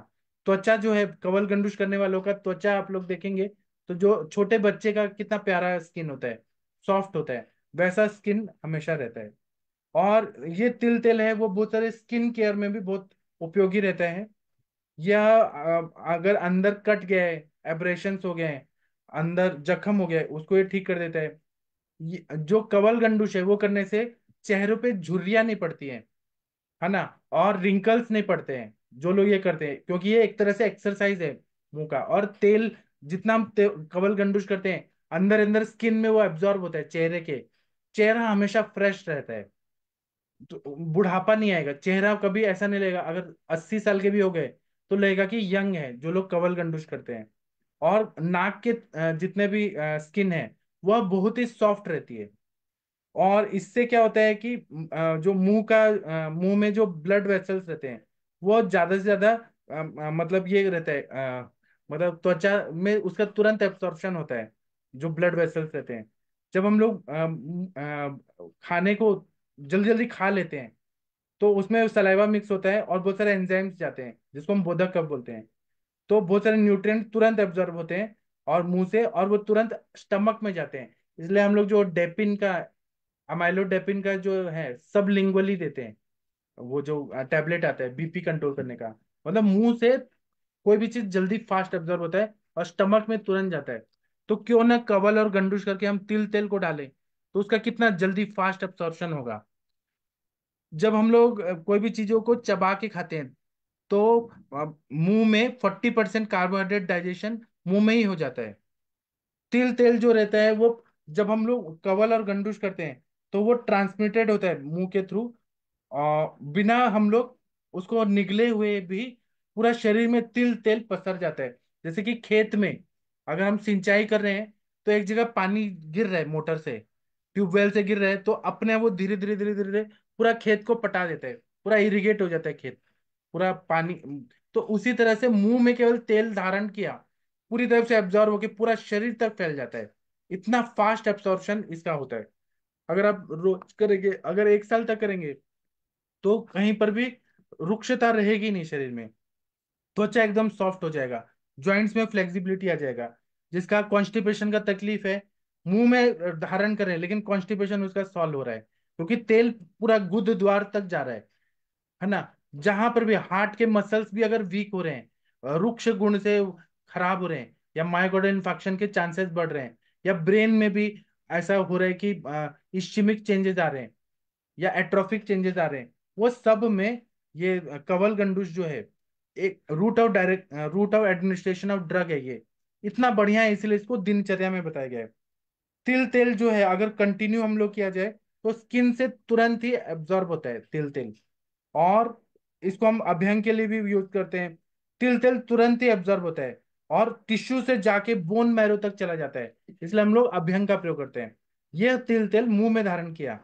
त्वचा जो है कवल गंडूश करने वालों का त्वचा आप लोग देखेंगे तो जो छोटे बच्चे का कितना प्यारा स्किन होता है सॉफ्ट होता है वैसा स्किन हमेशा रहता है और ये तिल तेल है वो बहुत सारे स्किन केयर में भी बहुत उपयोगी रहता है या अगर अंदर कट गया है एब्रेशन हो गए हैं अंदर जख्म हो गया है उसको ये ठीक कर देता है जो कवल गंडूश है वो करने से चेहरों पे झुर्रिया नहीं पड़ती है है ना और रिंकल्स नहीं पड़ते हैं जो लोग ये करते हैं क्योंकि ये एक तरह से एक्सरसाइज है मुंह का और तेल जितना हम कवल गंडूश करते हैं अंदर अंदर स्किन में वो एब्जॉर्ब होता है चेहरे के चेहरा हमेशा फ्रेश रहता है तो बुढ़ापा नहीं आएगा चेहरा कभी ऐसा नहीं लगेगा अगर अस्सी साल के भी हो गए तो लगेगा कि यंग है जो लोग कवल गंडूश करते हैं और नाक के जितने भी स्किन है वह बहुत ही सॉफ्ट रहती है और इससे क्या होता है कि जो मुंह का मुंह में जो ब्लड वेसल्स रहते हैं वो ज्यादा से ज्यादा मतलब ये रहता है मतलब त्वचा में उसका तुरंत एब्सॉर्प्शन होता है जो ब्लड वेसल्स रहते हैं जब हम लोग खाने को जल्दी जल्दी खा लेते हैं तो उसमें सलाइवा मिक्स होता है और बहुत सारे एंजाइम्स जाते हैं जिसको हम बोधक कप बोलते हैं तो बहुत सारे न्यूट्रिएंट तुरंत एब्जॉर्ब होते हैं और मुंह से और वो तुरंत स्टमक में जाते हैं इसलिए हम लोग जो डेपिन का डेपिन का जो है सब लिंगली देते हैं वो जो टैबलेट आता है बीपी कंट्रोल करने का मतलब मुंह से कोई भी चीज जल्दी फास्ट एब्जॉर्ब होता है और स्टमक में तुरंत जाता है तो क्यों ना कवल और गंडूस करके हम तिल तेल को डालें तो उसका कितना जल्दी फास्ट अब्सॉर्प्शन होगा जब हम लोग कोई भी चीजों को चबा के खाते हैं तो मुंह में फोर्टी परसेंट कार्बोहाइड्रेट डाइजेशन मुंह में ही हो जाता है तिल तेल जो रहता है वो जब हम लोग कवल और गंडूस करते हैं तो वो ट्रांसमिटेड होता है मुंह के थ्रू बिना हम लोग उसको निगले हुए भी पूरा शरीर में तिल तेल पसर जाता है जैसे कि खेत में अगर हम सिंचाई कर रहे हैं तो एक जगह पानी गिर रहा है मोटर से ट्यूबवेल से गिर रहा है तो अपने वो धीरे धीरे धीरे धीरे पूरा खेत को पटा देता है पूरा इरिगेट हो जाता है खेत पूरा पानी तो उसी तरह से मुंह में केवल तेल धारण किया पूरी तरफ से एब्जॉर्व होकर पूरा शरीर तक फैल जाता है इतना फास्ट एब्सॉर्प्शन इसका होता है अगर आप रोज करेंगे अगर एक साल तक करेंगे तो कहीं पर भी रुक्षता रहेगी नहीं शरीर में त्वचा तो एकदम सॉफ्ट हो जाएगा ज्वाइंट्स में फ्लेक्सिबिलिटी आ जाएगा जिसका कॉन्स्टिपेशन का तकलीफ है मुंह में धारण कर रहे हैं लेकिन कॉन्स्टिपेशन उसका सॉल्व हो रहा है क्योंकि तेल पूरा गुद द्वार तक जा रहा है है ना जहां पर भी हार्ट के मसल्स भी अगर वीक हो रहे हैं रुक्ष गुण से खराब हो रहे हैं या माइकोडल इन्फेक्शन के चांसेस बढ़ रहे हैं या ब्रेन में भी ऐसा हो रहा है कि इश्चिमिक चेंजेस आ रहे हैं या एट्रोफिक चेंजेस आ रहे हैं वो सब में ये कवल गंडूस जो है एक route of direct route of administration of drug है ये इतना बढ़िया है इसलिए इसको दिनचर्या में बताया गया है तिल तेल जो है अगर कंटिन्यू हम लोग किया जाए तो स्किन से तुरंत ही एब्जॉर्ब होता है तिल तेल और इसको हम अभ्यंग के लिए भी यूज करते हैं तिल तेल तुरंत ही एब्जॉर्ब होता है और टिश्यू से जाके बोन मैरो तक चला जाता है इसलिए हम लोग अभ्यंग का प्रयोग करते हैं यह तिल तेल मुंह में धारण किया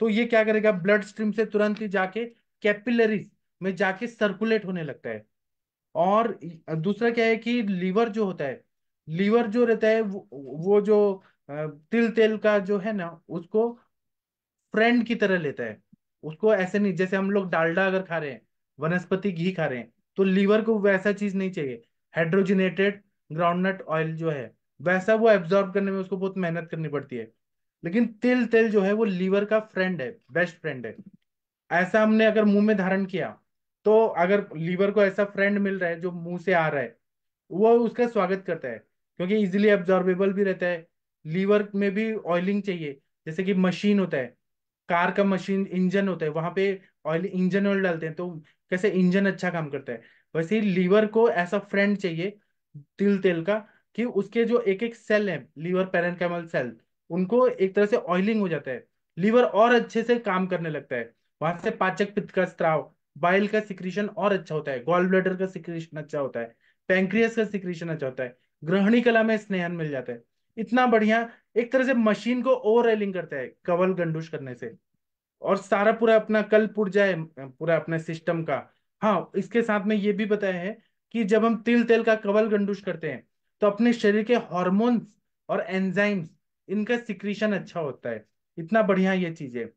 तो ये क्या करेगा ब्लड स्ट्रीम से तुरंत ही जाके कैपिलरीज में जाके सर्कुलेट होने लगता है और दूसरा क्या है कि लीवर जो होता है लीवर जो रहता है वो, वो जो तिल तेल का जो है ना उसको फ्रेंड की तरह लेता है उसको ऐसे नहीं जैसे हम लोग डालडा अगर खा रहे हैं वनस्पति घी खा रहे हैं तो लीवर को वैसा चीज नहीं चाहिए हाइड्रोजिनेटेड ग्राउंडनट ऑयल जो है वैसा वो एब्जॉर्ब करने में उसको बहुत मेहनत करनी पड़ती है लेकिन तिल तेल जो है वो लीवर का फ्रेंड है बेस्ट फ्रेंड है ऐसा हमने अगर मुंह में धारण किया तो अगर लीवर को ऐसा फ्रेंड मिल रहा है जो मुंह से आ रहा है वो उसका स्वागत करता है क्योंकि इजिली एब्जॉर्बेबल भी रहता है लीवर में भी ऑयलिंग चाहिए जैसे कि मशीन होता है कार का मशीन इंजन होता है वहां पे ऑयल इंजन ऑयल डालते हैं तो कैसे इंजन अच्छा काम करता है वैसे ही लीवर को ऐसा फ्रेंड चाहिए तिल तेल का कि उसके जो एक एक सेल है लीवर पेरेंकाइमल सेल उनको एक तरह से ऑयलिंग हो जाता है लीवर और अच्छे से काम करने लगता है वहां से पाचक पित्त का स्त्राव बाइल का सिक्रीशन और अच्छा होता है गोल ब्लेडर का सिक्रीशन अच्छा होता है पैंक्रियस का सिक्रीशन अच्छा होता है ग्रहणी कला में स्नेहन मिल जाता है इतना बढ़िया एक तरह से मशीन को ओवर रेलिंग करता है कवल गंडूश करने से और सारा पूरा अपना कल पुट जाए पूरा अपने सिस्टम का हाँ इसके साथ में ये भी बताया है कि जब हम तिल तेल का कवल गंडूश करते हैं तो अपने शरीर के हॉर्मोन्स और एंजाइम्स इनका सिक्रीशन अच्छा होता है इतना बढ़िया ये चीज है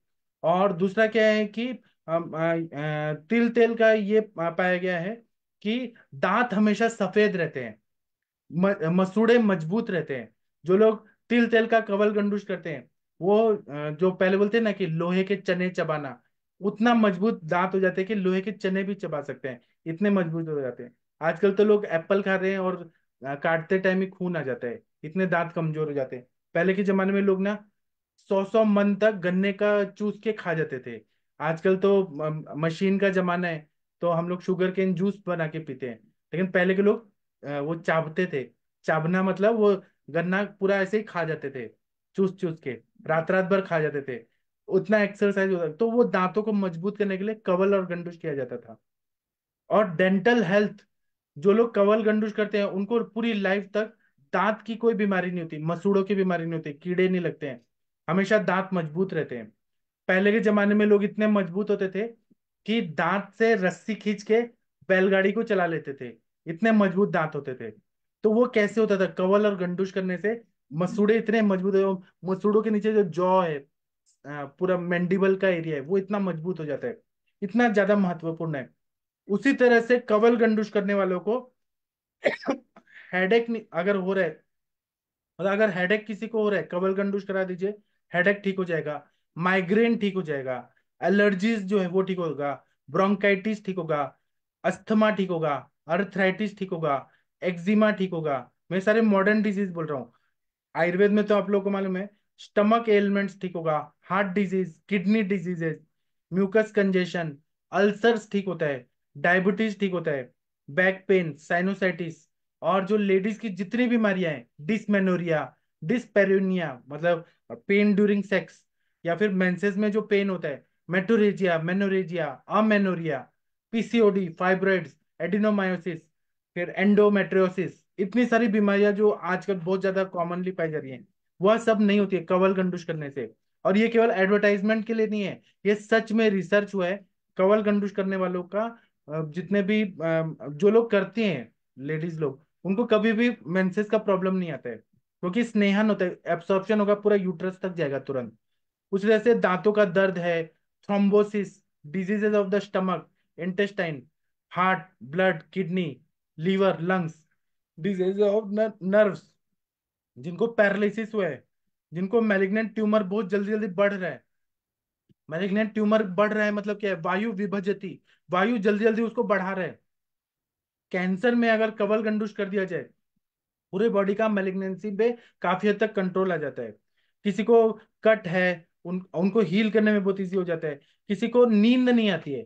और दूसरा क्या है कि तिल तेल का ये पाया गया है कि दांत हमेशा सफेद रहते हैं मसूड़े मजबूत रहते हैं जो लोग तिल तेल का कवल गंडूश करते हैं वो जो पहले बोलते हैं ना कि लोहे के चने चबाना उतना मजबूत दांत हो जाते हैं कि लोहे के चने भी चबा सकते हैं इतने मजबूत हो जाते हैं आजकल तो लोग एप्पल खा रहे हैं और काटते टाइम ही खून आ जाता है इतने दांत कमजोर हो जाते हैं पहले के जमाने में लोग ना सौ सौ मन तक गन्ने का चूस के खा जाते थे आजकल तो मशीन का जमाना है तो हम लोग शुगर केन जूस बना के पीते हैं लेकिन पहले के लोग वो चाबते थे चाबना मतलब वो गन्ना पूरा ऐसे ही खा जाते थे चूस चूस के रात रात भर खा जाते थे उतना एक्सरसाइज होता तो वो दांतों को मजबूत करने के लिए कवल और गंडूश किया जाता था और डेंटल हेल्थ जो लोग कवल गंडूश करते हैं उनको पूरी लाइफ तक दांत की कोई बीमारी नहीं होती मसूड़ों की बीमारी नहीं होती कीड़े नहीं लगते हैं हमेशा दांत मजबूत रहते हैं पहले के जमाने में लोग इतने मजबूत होते थे कि दांत से रस्सी खींच के बैलगाड़ी को चला लेते थे इतने मजबूत दांत होते थे तो वो कैसे होता था कवल और गंडूश करने से मसूड़े इतने मजबूत है मसूड़ों के नीचे जो जॉ है पूरा मैंडिबल का एरिया है वो इतना मजबूत हो जाता है इतना ज्यादा महत्वपूर्ण है उसी तरह से कवल गंडूश करने वालों को हेडेक अगर हो रहा है मतलब अगर हेडेक किसी को हो रहा है कवल गंडूश करा दीजिए हेडेक ठीक हो जाएगा माइग्रेन ठीक हो जाएगा एलर्जीज जो है वो ठीक होगा ब्रोंकाइटिस ठीक होगा अस्थमा ठीक होगा अर्थराइटिस ठीक होगा एक्जिमा ठीक होगा मैं सारे मॉडर्न डिजीज बोल रहा हूँ आयुर्वेद में तो आप लोगों को मालूम है स्टमक एलिमेंट्स ठीक होगा heart disease kidney diseases mucus congestion ulcers ठीक होता है डायबिटीज ठीक होता है बैक पेन साइनोसाइटिस और जो लेडीज की जितनी बीमारियां हैं डिसमेनोरिया डिसपेरिया मतलब पेन ड्यूरिंग सेक्स या फिर मेंसेस में जो पेन होता है metrorrhagia menorrhagia amenorrhoea PCOD fibroids adenomyosis फिर एंडोमेट्रियोसिस इतनी सारी बीमारियां जो आजकल बहुत ज्यादा कॉमनली पाई जा रही हैं वह सब नहीं होती है कवल गंडूस करने से और ये केवल एडवर्टाइजमेंट के लिए नहीं है ये सच में रिसर्च हुआ है कवल गंडूश करने वालों का जितने भी जो लोग करते हैं लेडीज लोग उनको कभी भी मेंसेस का प्रॉब्लम नहीं आता है क्योंकि स्नेहन होता है एब्सॉर्प्शन होगा पूरा यूट्रस तक जाएगा तुरंत उस तरह से दांतों का दर्द है thrombosis diseases of the stomach intestine heart blood kidney liver lungs disease of nerves जिनको पैरालिसिस हुआ है जिनको मैलिग्नेंट ट्यूमर बहुत जल्दी जल्दी बढ़ रहा है मैलिग्नेंट ट्यूमर बढ़ रहा है मतलब क्या है वायु विभजती वायु जल्दी जल्दी उसको बढ़ा रहे है कैंसर में अगर कवल गंडूस कर दिया जाए पूरे बॉडी का मेलेग्नेंसी पे काफी हद तक कंट्रोल आ जाता है किसी को कट है उन उनको हील करने में बहुत ईजी हो जाता है किसी को नींद नहीं आती है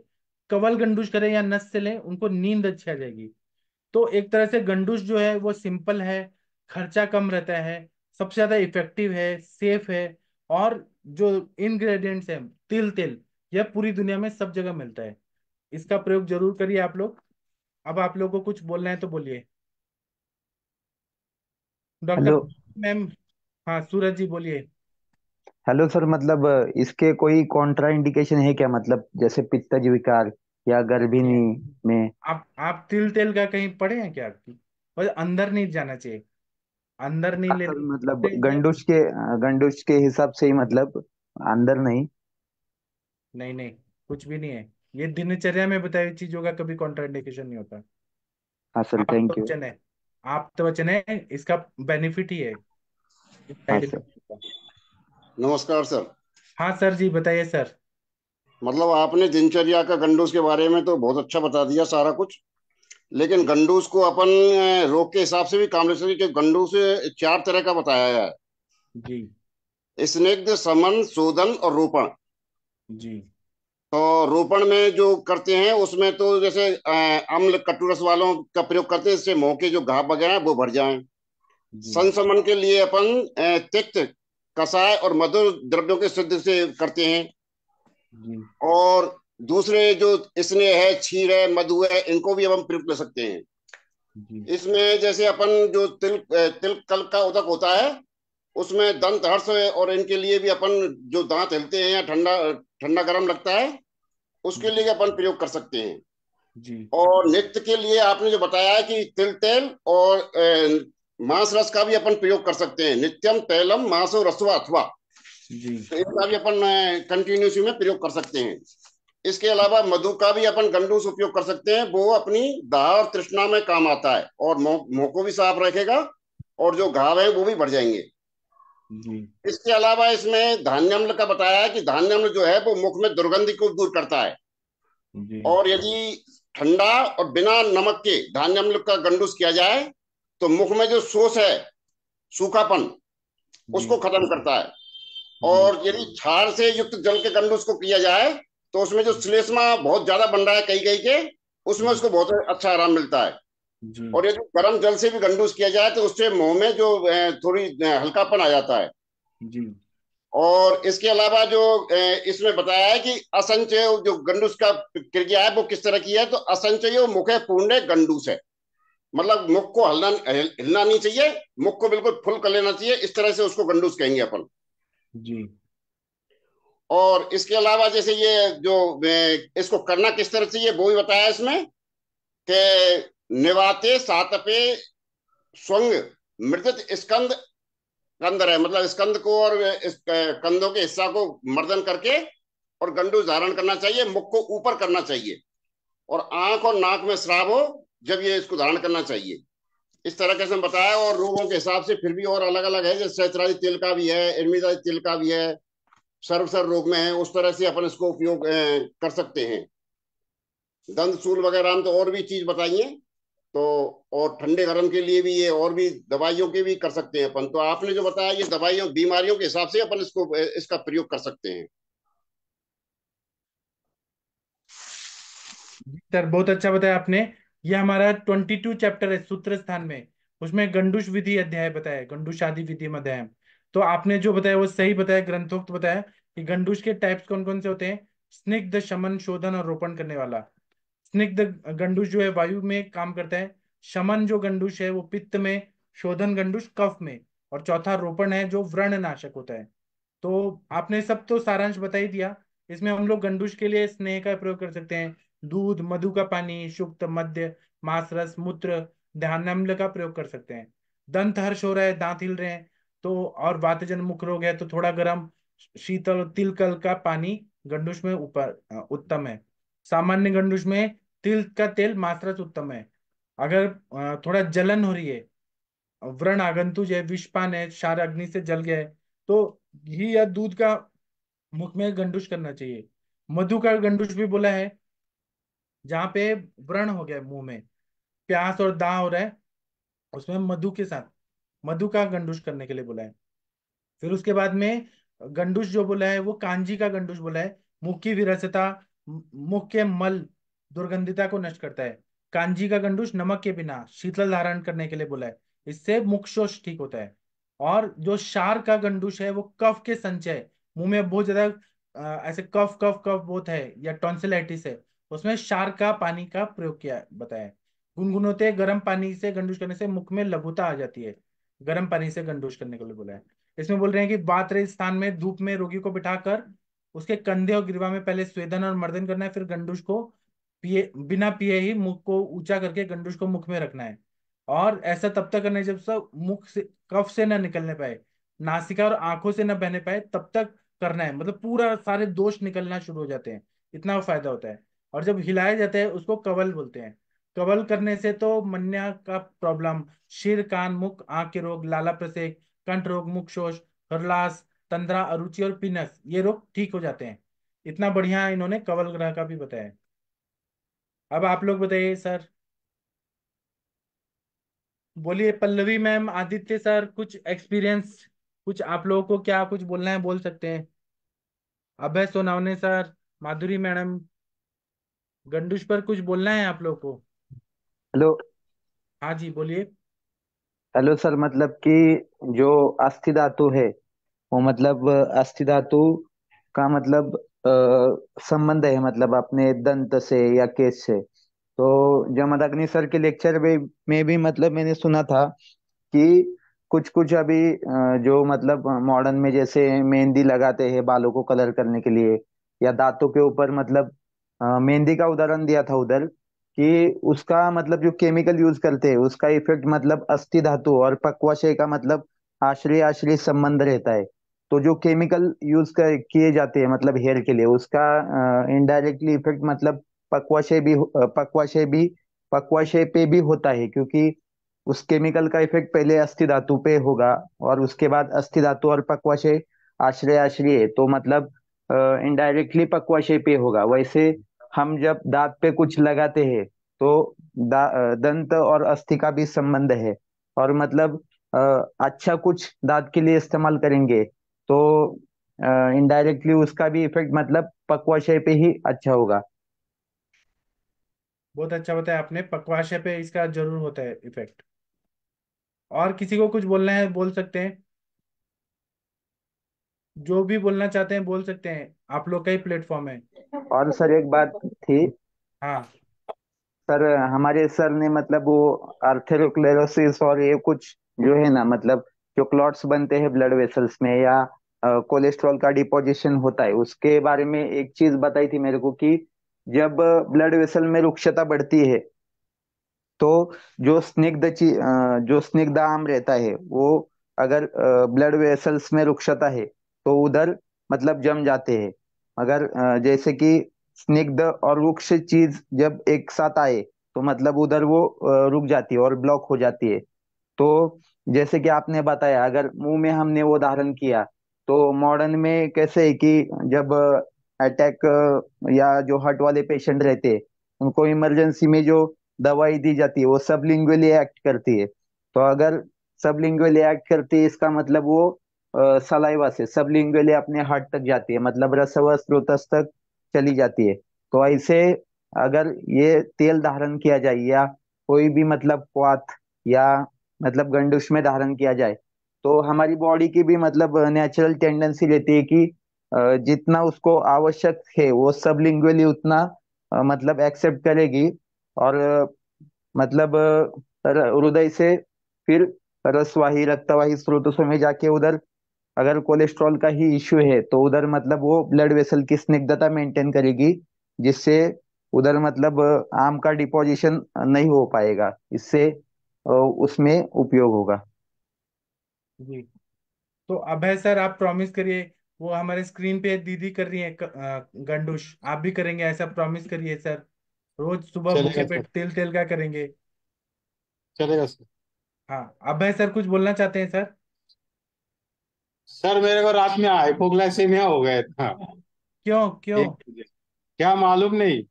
कवल गंडूस करें या नस से लें उनको नींद अच्छी आ जाएगी तो एक तरह से गंडूस जो है वो सिंपल है खर्चा कम रहता है सबसे ज्यादा इफेक्टिव है सेफ है और जो इनग्रेडियंट्स है तिल तेल यह पूरी दुनिया में सब जगह मिलता है इसका प्रयोग जरूर करिए आप लोग अब आप लोगों को कुछ बोलना है तो बोलिए डॉक्टर मैम हाँ सूरज जी बोलिए हेलो सर मतलब इसके कोई कॉन्ट्रा इंडिकेशन है क्या मतलब जैसे पित्तज विकार या गर्भिणी में आप आप तिल तेल का कहीं पड़े हैं क्या आपकी और अंदर नहीं जाना चाहिए अंदर नहीं ले हाँ, सर मतलब ले- गंडूश के गंडूस के हिसाब से ही मतलब अंदर नहीं नहीं नहीं कुछ भी नहीं है ये दिनचर्या में बताई चीजों का कभी कॉन्ट्राइंडेशन नहीं होता हाँ सर आप तो थैंक यू वचन है आप तो वचन है इसका बेनिफिट ही है हाँ सर नमस्कार सर हाँ सर जी बताइए सर मतलब आपने दिनचर्या का गंडूस के बारे में तो बहुत अच्छा बता दिया सारा कुछ लेकिन गंडूस को अपन रोग के हिसाब से भी काम ले सकते गंडूस चार तरह का बताया है जी स्निग्ध समन शोधन और रोपण जी तो रोपण में जो करते हैं उसमें तो जैसे अम्ल कटुरस वालों का प्रयोग करते हैं इससे मोह के जो घाप वगैरह वो भर जाए संसमन के लिए अपन तिक्त कसाय और मधुर द्रव्यों के शुद्ध से करते हैं और दूसरे जो इसने है छीर है मधु है इनको भी हम प्रयुक्त कर सकते हैं इसमें जैसे अपन जो तिल तिल कल का उदक होता है उसमें दंत हर्ष और इनके लिए भी अपन जो दांत हिलते हैं या ठंडा ठंडा गर्म लगता है उसके लिए अपन प्रयोग कर सकते हैं जी और नित्य के लिए आपने जो बताया है कि तिल तेल और मांस रस का भी अपन प्रयोग कर सकते हैं नित्यम तैलम मांसो रसवा अथवा तो इसका भी अपन कंटिन्यूस में प्रयोग कर सकते हैं इसके अलावा मधु का भी अपन गंडू से उपयोग कर सकते हैं वो अपनी दाह और तृष्णा में काम आता है और मुंह को भी साफ रखेगा और जो घाव है वो भी बढ़ जाएंगे इसके अलावा इसमें धान्यम्ल का बताया है कि धान्यम्ल जो है वो मुख में दुर्गंधी को दूर करता है और यदि ठंडा और बिना नमक के धान्यम्ल का गंडूस किया जाए तो मुख में जो सोस है सूखापन उसको खत्म करता है और यदि छार से युक्त जल के कंड उसको किया जाए तो उसमें जो श्लेष्मा बहुत ज्यादा बन रहा है कई कहीं के उसमें उसको बहुत अच्छा आराम मिलता है और यदि गर्म जल से भी गंडूस किया जाए तो उससे मुंह में जो थोड़ी हल्कापन आ जाता है जी और इसके अलावा जो इसमें बताया है कि असंचय जो गंडूस का क्रिया है वो किस तरह की है तो असंचय मुखे पूर्ण गंडूस है मतलब मुख को हलना हिलना नहीं चाहिए मुख को बिल्कुल फुल कर लेना चाहिए इस तरह से उसको गंडूस कहेंगे अपन जी और इसके अलावा जैसे ये जो इसको करना किस तरह चाहिए वो भी बताया इसमें के निवाते सातपे स्वंग मृत स्कंद कंदर है मतलब स्कंद को और कंधों के हिस्सा को मर्दन करके और गंडू धारण करना चाहिए मुख को ऊपर करना चाहिए और आंख और नाक में श्राव हो जब ये इसको धारण करना चाहिए इस तरह के इसमें बताया और रोगों के हिसाब से फिर भी और अलग अलग है जैसे सहचरादी तिल का भी है एडमिजादी तिल का भी है सर्वसर रोग में है उस तरह से अपन इसको उपयोग कर सकते हैं दंत सूल वगैरह तो और भी चीज बताइए तो और ठंडे गर्म के लिए भी ये और भी दवाइयों के भी कर सकते हैं अपन तो आपने जो बताया ये दवाइयों बीमारियों के हिसाब से अपन इसको इसका प्रयोग कर सकते हैं सर बहुत अच्छा बताया आपने ये हमारा ट्वेंटी टू चैप्टर है सूत्र स्थान में उसमें गंडुष विधि अध्याय बताया गंडुष आदि विधि अध्याय तो आपने जो बताया वो सही बताया ग्रंथोक्त बताया कि गंडुष के टाइप्स कौन कौन से होते हैं स्निग्ध शमन शोधन और रोपण करने वाला स्निग्ध गंडुष जो है वायु में काम करता है शमन जो गंडुष है वो पित्त में शोधन गंडुष कफ में और चौथा रोपण है जो व्रण नाशक होता है तो आपने सब तो सारांश बता ही दिया इसमें हम लोग गंडुष के लिए स्नेह का प्रयोग कर सकते हैं दूध मधु का पानी शुक्त मध्य मासरस मूत्र ध्यानम्ल का प्रयोग कर सकते हैं दंत हर्ष हो रहा है दांत हिल रहे हैं तो और वातजन मुख रोग है तो थोड़ा गर्म शीतल तिलकल का पानी गंडूस में ऊपर उत्तम है सामान्य गंडूस में तिल का तेल मात्रस उत्तम है अगर थोड़ा जलन हो रही है व्रण आगंतुज है विषपान है क्षार अग्नि से जल गया है तो घी या दूध का मुख में गंडूस करना चाहिए मधु का गंडूस भी बोला है जहां पे व्रण हो गया मुंह में प्यास और दा हो रहा है उसमें मधु के साथ मधु का गंडूश करने के लिए बोला है फिर उसके बाद में गंडूस जो बोला है वो कांजी का गंडूस बोला है मुख की विरसता मुख के मल दुर्गंधिता को नष्ट करता है कांजी का गंडूस नमक के बिना शीतल धारण करने के लिए बोला है इससे मुख शोष ठीक होता है और जो शार का गंडूस है वो कफ के संचय मुंह में बहुत ज्यादा ऐसे कफ कफ कफ बहुत है या टॉन्सिलाइटिस है उसमें शार का पानी का प्रयोग किया बताया गुनगुनोते गर्म पानी से गंडूस करने से मुख में लघुता आ जाती है गर्म पानी से गंडूस करने के लिए बोला है इसमें बोल रहे हैं कि बातरे स्थान में धूप में रोगी को बिठाकर उसके कंधे और गिरवा में पहले स्वेदन और मर्दन करना है फिर गंडूस को पिए बिना पिए ही मुख को ऊंचा करके गंडूस को मुख में रखना है और ऐसा तब तक करना है जब सब मुख से कफ से ना निकलने पाए नासिका और आंखों से ना बहने पाए तब तक करना है मतलब पूरा सारे दोष निकलना शुरू हो जाते हैं इतना फायदा होता है और जब हिलाया जाता है उसको कवल बोलते हैं कवल करने से तो मन्या का प्रॉब्लम शीर कान मुख आंख के रोग लाला प्रसेक कंठ रोग मुख शोष हरलास तंद्रा अरुचि और पिनस ये रोग ठीक हो जाते हैं इतना बढ़िया इन्होंने कवल ग्रह का भी बताया अब आप लोग बताइए सर बोलिए पल्लवी मैम आदित्य सर कुछ एक्सपीरियंस कुछ आप लोगों को क्या कुछ बोलना है बोल सकते हैं अभय सोनावने सर माधुरी मैडम गंडूश पर कुछ बोलना है आप लोग को हेलो हाँ जी बोलिए हेलो सर मतलब कि जो अस्थि धातु है वो मतलब अस्थि धातु का मतलब संबंध है मतलब अपने दंत से या केस से तो जमद अग्नि सर के लेक्चर में, में भी मतलब मैंने सुना था कि कुछ कुछ अभी जो मतलब मॉडर्न में जैसे मेहंदी लगाते हैं बालों को कलर करने के लिए या दांतों के ऊपर मतलब मेहंदी का उदाहरण दिया था उधर कि उसका मतलब जो केमिकल यूज करते हैं उसका इफेक्ट मतलब अस्थि धातु और पक्वाशय का मतलब आश्रय आश्रय संबंध रहता है तो जो केमिकल यूज किए जाते हैं मतलब हेयर के लिए उसका इनडायरेक्टली इफेक्ट मतलब पक्वाशय भी पक्वाशय भी पक्वाशय पे भी होता है क्योंकि उस केमिकल का इफेक्ट पहले अस्थि धातु पे होगा और उसके बाद अस्थि धातु और पक्वाशय आश्रय आश्रय तो मतलब इनडायरेक्टली पक्वाशय पे होगा वैसे हम जब दांत पे कुछ लगाते हैं तो दंत और अस्थि का भी संबंध है और मतलब अच्छा कुछ दांत के लिए इस्तेमाल करेंगे तो इनडायरेक्टली उसका भी इफेक्ट मतलब पक्वाशय पे ही अच्छा होगा बहुत अच्छा बताया आपने पक्वाशय पे इसका जरूर होता है इफेक्ट और किसी को कुछ बोलना है बोल सकते हैं जो भी बोलना चाहते हैं बोल सकते हैं आप लोग का ही प्लेटफॉर्म है और सर एक बात थी हाँ सर हमारे सर ने मतलब वो आर्थेरोक्लेरोसिस और ये कुछ जो है ना मतलब जो क्लॉट्स बनते हैं ब्लड वेसल्स में या कोलेस्ट्रॉल का डिपोजिशन होता है उसके बारे में एक चीज बताई थी मेरे को कि जब ब्लड वेसल में रुक्षता बढ़ती है तो जो स्निग्ध जो स्निग्ध आम रहता है वो अगर ब्लड वेसल्स में रुक्षता है तो उधर मतलब जम जाते हैं अगर जैसे कि स्निग्ध और वृक्ष चीज जब एक साथ आए तो मतलब उधर वो रुक जाती है और ब्लॉक हो जाती है तो जैसे कि आपने बताया अगर मुंह में हमने वो धारण किया तो मॉडर्न में कैसे है कि जब अटैक या जो हार्ट वाले पेशेंट रहते हैं उनको इमरजेंसी में जो दवाई दी जाती है वो सब लिंग्वेली एक्ट करती है तो अगर सब लिंग्वेली एक्ट करती है इसका मतलब वो सलाइवा से सबलिंगुअली अपने हार्ट तक जाती है मतलब रसव स्रोत तक चली जाती है तो ऐसे अगर ये तेल धारण किया जाए या कोई भी मतलब क्वाथ या मतलब गंडूस में धारण किया जाए तो हमारी बॉडी की भी मतलब नेचुरल टेंडेंसी रहती है कि जितना उसको आवश्यक है वो सब लिंग्वली उतना मतलब एक्सेप्ट करेगी और मतलब हृदय से फिर रसवाही रक्तवाही स्रोतों में जाके उधर अगर कोलेस्ट्रॉल का ही इश्यू है तो उधर मतलब वो ब्लड वेसल की स्निग्धता मेंटेन करेगी जिससे उधर मतलब आम का डिपोजिशन नहीं हो पाएगा इससे उसमें उपयोग होगा जी तो अभय सर आप प्रॉमिस करिए वो हमारे स्क्रीन पे दीदी कर रही है गंडूश आप भी करेंगे ऐसा प्रॉमिस करिए सर रोज सुबह भूखे पेट तेल तेल का करेंगे चलेगा सर हाँ अभय सर कुछ बोलना चाहते हैं सर सर मेरे को रात में हाइपोग्लाइसेमिया हो गया था क्यों क्यों क्या मालूम नहीं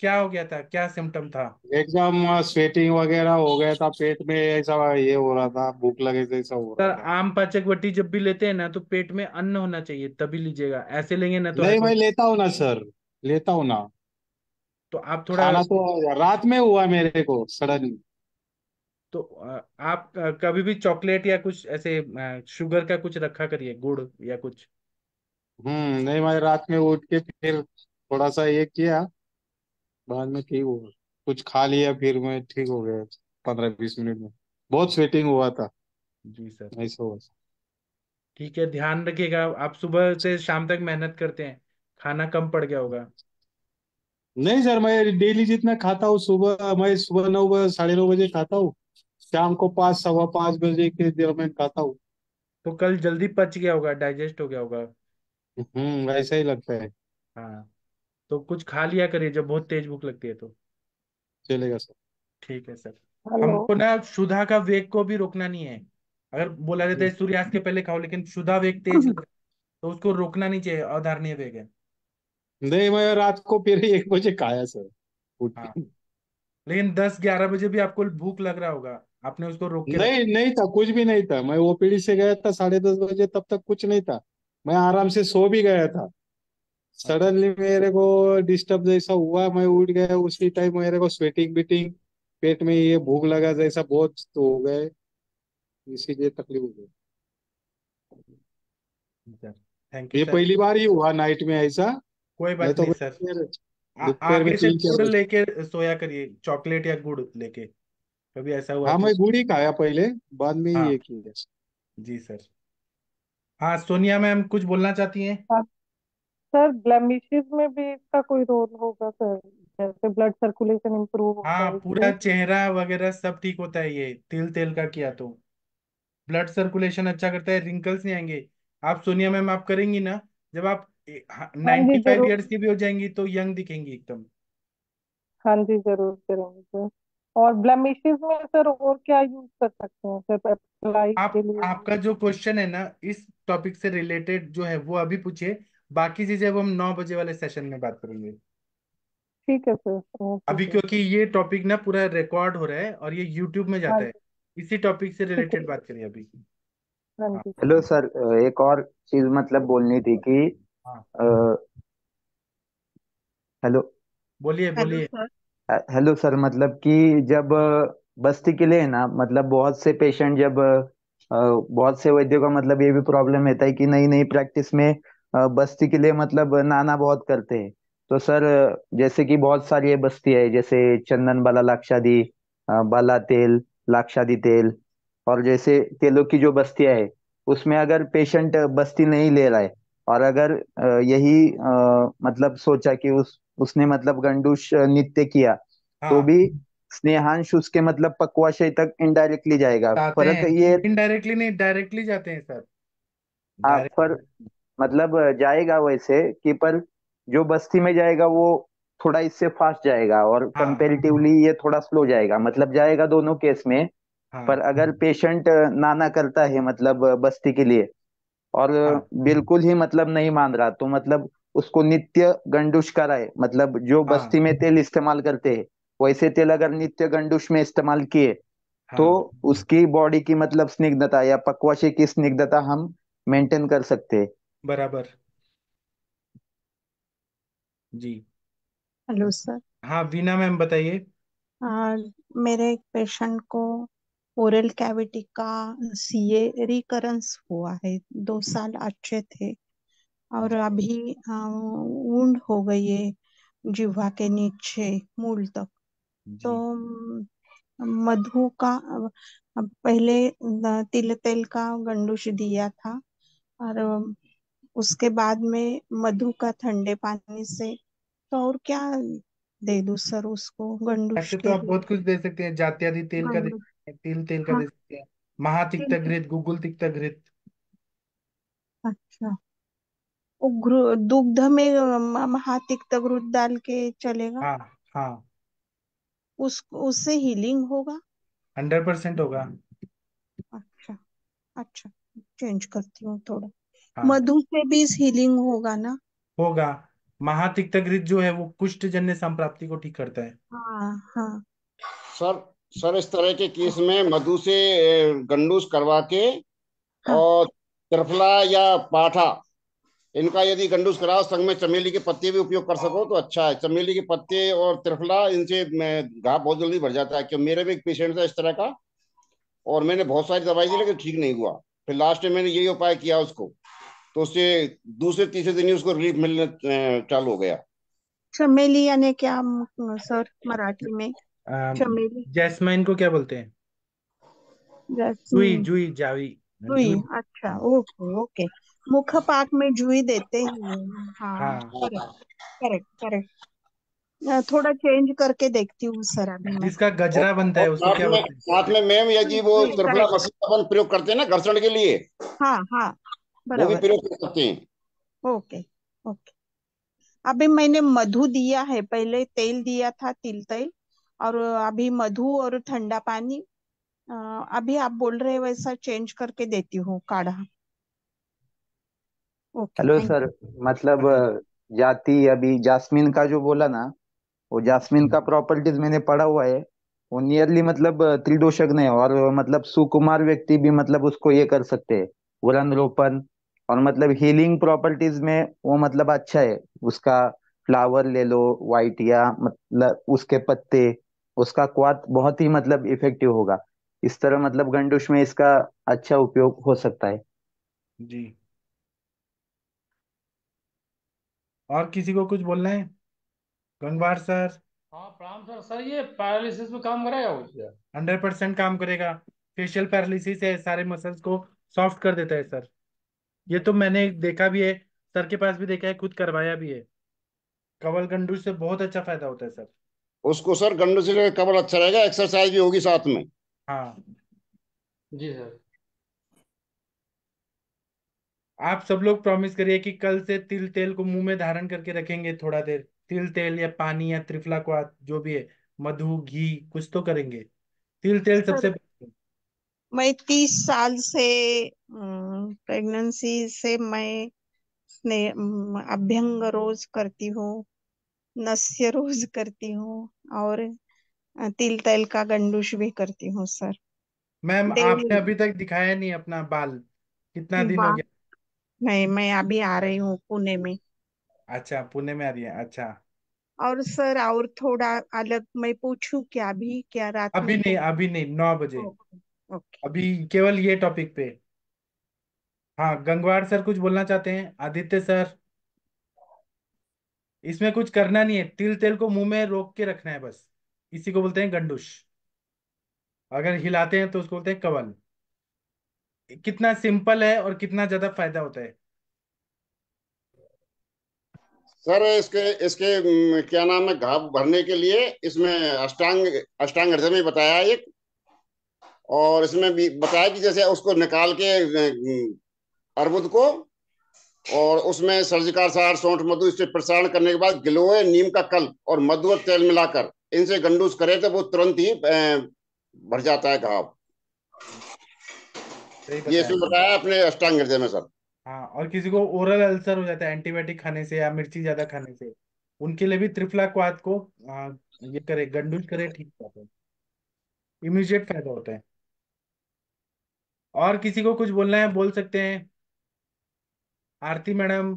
क्या हो गया था क्या सिम्टम था एकदम स्वेटिंग वगैरह हो गया था पेट में ऐसा ये हो रहा था भूख लगे से ऐसा हो रहा सर था आम पाचक वटी जब भी लेते हैं ना तो पेट में अन्न होना चाहिए तभी लीजिएगा ऐसे लेंगे ना तो नहीं मैं लेता हूँ ना सर लेता हूँ ना तो आप थोड़ा खाना तो रात में हुआ मेरे को सडनली तो आप कभी भी चॉकलेट या कुछ ऐसे शुगर का कुछ रखा करिए गुड़ या कुछ हम्म नहीं मैं रात में उठ के फिर थोड़ा सा ये किया बाद में ठीक हुआ कुछ खा लिया फिर मैं ठीक हो गया पंद्रह बीस मिनट में बहुत स्वेटिंग हुआ था जी सर ऐसा हुआ ठीक है ध्यान रखिएगा आप सुबह से शाम तक मेहनत करते हैं खाना कम पड़ गया होगा नहीं सर मैं डेली जितना खाता हूँ सुबह मैं सुबह नौ साढ़े नौ बजे खाता हूँ शाम को पाँच सवा पाँच बजे के में खाता हूँ तो कल जल्दी पच गया होगा डाइजेस्ट हो गया होगा हम्म ऐसा ही लगता है हाँ तो कुछ खा लिया करिए जब बहुत तेज भूख लगती है तो चलेगा सर ठीक है सर हेलो हमको ना सुधा का वेग को भी रोकना नहीं है अगर बोला जाता है हम्म। सूर्यास्त के पहले खाओ लेकिन सुधा वेग तेज (laughs) है तो उसको रोकना नहीं चाहिए अवधारणीय वेग है नहीं मैं रात को फिर एक बजे खाया सर उठ हाँ लेकिन दस ग्यारह बजे भी आपको भूख लग रहा होगा आपने उसको रोक के नहीं नहीं था कुछ भी नहीं था मैं ओपीडी से गया था साढ़े दस बजे तब तक कुछ नहीं था मैं आराम से सो भी गया था सडनली मेरे को डिस्टर्ब जैसा हुआ मैं उठ गया उसी टाइम मेरे को स्वेटिंग बिटिंग पेट में ये भूख लगा जैसा बहुत तो हो गए इसीलिए तकलीफ हो गई थैंक यू ये पहली बार ही हुआ नाइट में ऐसा कोई बात तो नहीं तो सर आगे से गुड़ लेके सोया करिए चॉकलेट या गुड़ लेके कभी ऐसा हुआ हाँ कि मैं गुड़ ही खाया पहले बाद में हाँ ये किया जी सर हाँ सोनिया मैम कुछ बोलना चाहती हैं हाँ। सर ब्लेमिशेस में भी इसका कोई रोल होगा सर जैसे ब्लड सर्कुलेशन इंप्रूव होगा हाँ है पूरा इसमें चेहरा वगैरह सब ठीक होता है ये तिल तेल का किया तो ब्लड सर्कुलेशन अच्छा करता है रिंकल्स नहीं आएंगे आप सोनिया मैम आप करेंगी ना जब आप हाँ, हाँ जी नाइन्टी फाइव जरूर ईयर्स की भी हो जाएंगी तो यंग दिखेंगी एकदम हाँ जी जरूर करेंगे सर और ब्लेमिशेस में सर और क्या यूज कर सकते हैं सर अप्लाई आप के लिए आपका जो क्वेश्चन है ना इस टॉपिक से रिलेटेड जो है वो अभी पूछिए बाकी चीजें वो हम नौ बजे वाले सेशन में बात करेंगे ठीक है सर अभी क्योंकि ये टॉपिक ना पूरा रिकॉर्ड हो रहा है और ये यूट्यूब में जाता हाँ है इसी टॉपिक से रिलेटेड बात करिए अभी हाँ हाँ। हेलो सर एक और चीज मतलब बोलनी थी कि हेलो बोलिए बोलिए सर हेलो सर मतलब कि जब बस्ती के लिए ना मतलब बहुत से पेशेंट जब बहुत से वैद्यों का मतलब ये भी प्रॉब्लम रहता है कि नई नई प्रैक्टिस में बस्ती के लिए मतलब नाना बहुत करते हैं तो सर जैसे कि बहुत सारी ये बस्ती है जैसे चंदन बाला लाक्षादी बाला तेल लाक्षादी तेल और जैसे तेलों की जो बस्तियां है उसमें अगर पेशेंट बस्ती नहीं ले रहा है और अगर यही मतलब सोचा कि उस उसने मतलब गंडूश नित्य किया हाँ. तो भी स्नेहांश उसके मतलब पकवाशय तक इनडायरेक्टली जाएगा फर्क ये इनडायरेक्टली नहीं डायरेक्टली जाते हैं सर हाँ पर मतलब जाएगा वैसे कि पर जो बस्ती में जाएगा वो थोड़ा इससे फास्ट जाएगा और हाँ, ये थोड़ा स्लो जाएगा मतलब जाएगा दोनों केस में हाँ, पर अगर पेशेंट नाना करता है मतलब बस्ती के लिए और हाँ, बिल्कुल ही मतलब नहीं मान रहा तो मतलब उसको नित्य गंडुष कराए मतलब जो हाँ। बस्ती में तेल इस्तेमाल करते हैं वैसे तेल अगर नित्य गंडुष में इस्तेमाल किए हाँ। तो उसकी बॉडी की मतलब स्निग्धता या पक्वाशे की स्निग्धता हम मेंटेन कर सकते हैं बराबर जी हेलो सर हाँ वीना मैम बताइए मेरे एक पेशेंट को ओरल कैविटी का सीए रिकरेंस हुआ है दो साल अच्छे थे और अभी ऊंड हो गई है जिह्वा के नीचे मूल तक तो मधु का पहले तिल तेल का गंडूश दिया था और उसके बाद में मधु का ठंडे पानी से तो और क्या दे दू सर उसको गंडूश ऐसे तो आप बहुत कुछ दे सकते हैं जात्यादि तेल का दे सकते हैं तिल तेल का हाँ। दे सकते हैं महातिक्तघृत गुगुल घृत अच्छा दुग्ध में महातिक्त ग्रुद डाल के चलेगा हाँ हाँ उस उससे हीलिंग होगा हंड्रेड परसेंट होगा अच्छा अच्छा चेंज करती हूँ थोड़ा हाँ। मधु से भी हीलिंग होगा ना होगा महातिक्त घृत जो है वो कुष्ठ जन्य संप्राप्ति को ठीक करता है हाँ हाँ सर सर इस तरह के केस में मधु से गंडूस करवा के हाँ। और त्रिफला या पाठा इनका यदि गंडूस कराओ संग में चमेली के पत्ते भी उपयोग कर सको तो अच्छा है चमेली के पत्ते और त्रिफला इनसे घाव बहुत जल्दी बढ़ जाता है क्यों मेरे भी एक पेशेंट था इस तरह का और मैंने बहुत सारी दवाई दी लेकिन ठीक नहीं हुआ फिर लास्ट में मैंने यही उपाय किया उसको तो उससे दूसरे तीसरे दिन ही उसको रिलीफ मिलने चालू हो गया चमेली यानी क्या सर मराठी में चमेली जैस्मिन को क्या बोलते हैं जुई जुई जावी जुई अच्छा ओके ओके मुख पाक में जुई देते हैं हाँ करेक्ट हाँ। करेक्ट थोड़ा चेंज करके देखती हूँ सर अभी इसका गजरा बनता है उसको क्या बोलते हैं साथ में मैम या जी वो त्रिफला मशीन अपन प्रयोग करते हैं ना घर्षण के लिए हाँ हाँ वो भी प्रयोग कर सकते हैं ओके ओके अभी मैंने मधु दिया है पहले तेल दिया था तिल तेल और अभी मधु और ठंडा पानी अभी आप बोल रहे वैसा चेंज करके देती हूँ काढ़ा ओके हेलो थैंक सर मतलब जाति अभी जास्मीन का जो बोला ना वो जासमिन का हम्म। प्रॉपर्टीज मैंने पढ़ा हुआ है वो नियरली मतलब त्रिदोषक ने और मतलब सुकुमार व्यक्ति भी मतलब उसको ये कर सकते हैं उड़न रोपन और मतलब हीलिंग प्रॉपर्टीज में वो मतलब अच्छा है उसका फ्लावर ले लो वाइट या मतलब उसके पत्ते उसका क्वात बहुत ही मतलब इफेक्टिव होगा इस तरह मतलब गंडूश में इसका अच्छा उपयोग हो सकता है जी और किसी को कुछ बोलना है गंगवार सर हाँ प्रणाम सर सर ये पैरालिसिस में काम कराया उसका हंड्रेड परसेंट काम करेगा फेशियल पैरालिसिस है सारे मसल्स को सॉफ्ट कर देता है सर ये तो मैंने देखा भी है सर के पास भी देखा है खुद करवाया भी है कवल गंडू से बहुत अच्छा फायदा होता है सर उसको सर गंडू से कवर अच्छा रहेगा एक्सरसाइज भी होगी साथ में हाँ जी सर आप सब लोग प्रॉमिस करिए कि कल से तिल तेल को मुंह में धारण करके रखेंगे थोड़ा देर तिल तेल या पानी या त्रिफला को जो भी है मधु घी कुछ तो करेंगे तिल तेल सबसे मैं तीस साल से प्रेगनेंसी हम्म, से मैं हम्म, अभ्यंग रोज करती हूँ नस्य रोज करती हूँ और तिल तेल का गंडूश भी करती हूँ सर मैम आपने अभी तक दिखाया नहीं अपना बाल कितना दिन हो गया नहीं मैं अभी आ रही हूँ पुणे में अच्छा पुणे में आ रही है अच्छा और सर और थोड़ा अलग मैं पूछू क्या अभी क्या रात अभी में नहीं अभी नहीं नौ बजे ओके अभी केवल ये टॉपिक पे हाँ गंगवार सर कुछ बोलना चाहते हैं आदित्य सर इसमें कुछ करना नहीं है तिल तेल को मुंह में रोक के रखना है बस इसी को बोलते हैं गंडुश अगर हिलाते हैं तो उसको बोलते हैं कवल कितना सिंपल है और कितना ज्यादा फायदा होता है सर इसके इसके क्या नाम है घाव भरने के लिए इसमें अष्टांग अष्टांग हृदय बताया एक और इसमें भी बताया कि जैसे उसको निकाल के अर्बुद को और उसमें सर्जिकार सार सौठ मधु इससे प्रसारण करने के बाद गिलोय नीम का कल और मधु और तेल मिलाकर इनसे गंडूस करे तो वो तुरंत ही भर जाता है घाव ये इसमें बताया आपने अष्टांग हृदय में सर हाँ और किसी को ओरल अल्सर हो जाता है एंटीबायोटिक खाने से या मिर्ची ज्यादा खाने से उनके लिए भी त्रिफला क्वाद को आ, ये करे गंडुल करे ठीक करते हैं इमीडिएट फायदा होता है और किसी को कुछ बोलना है बोल सकते हैं आरती मैडम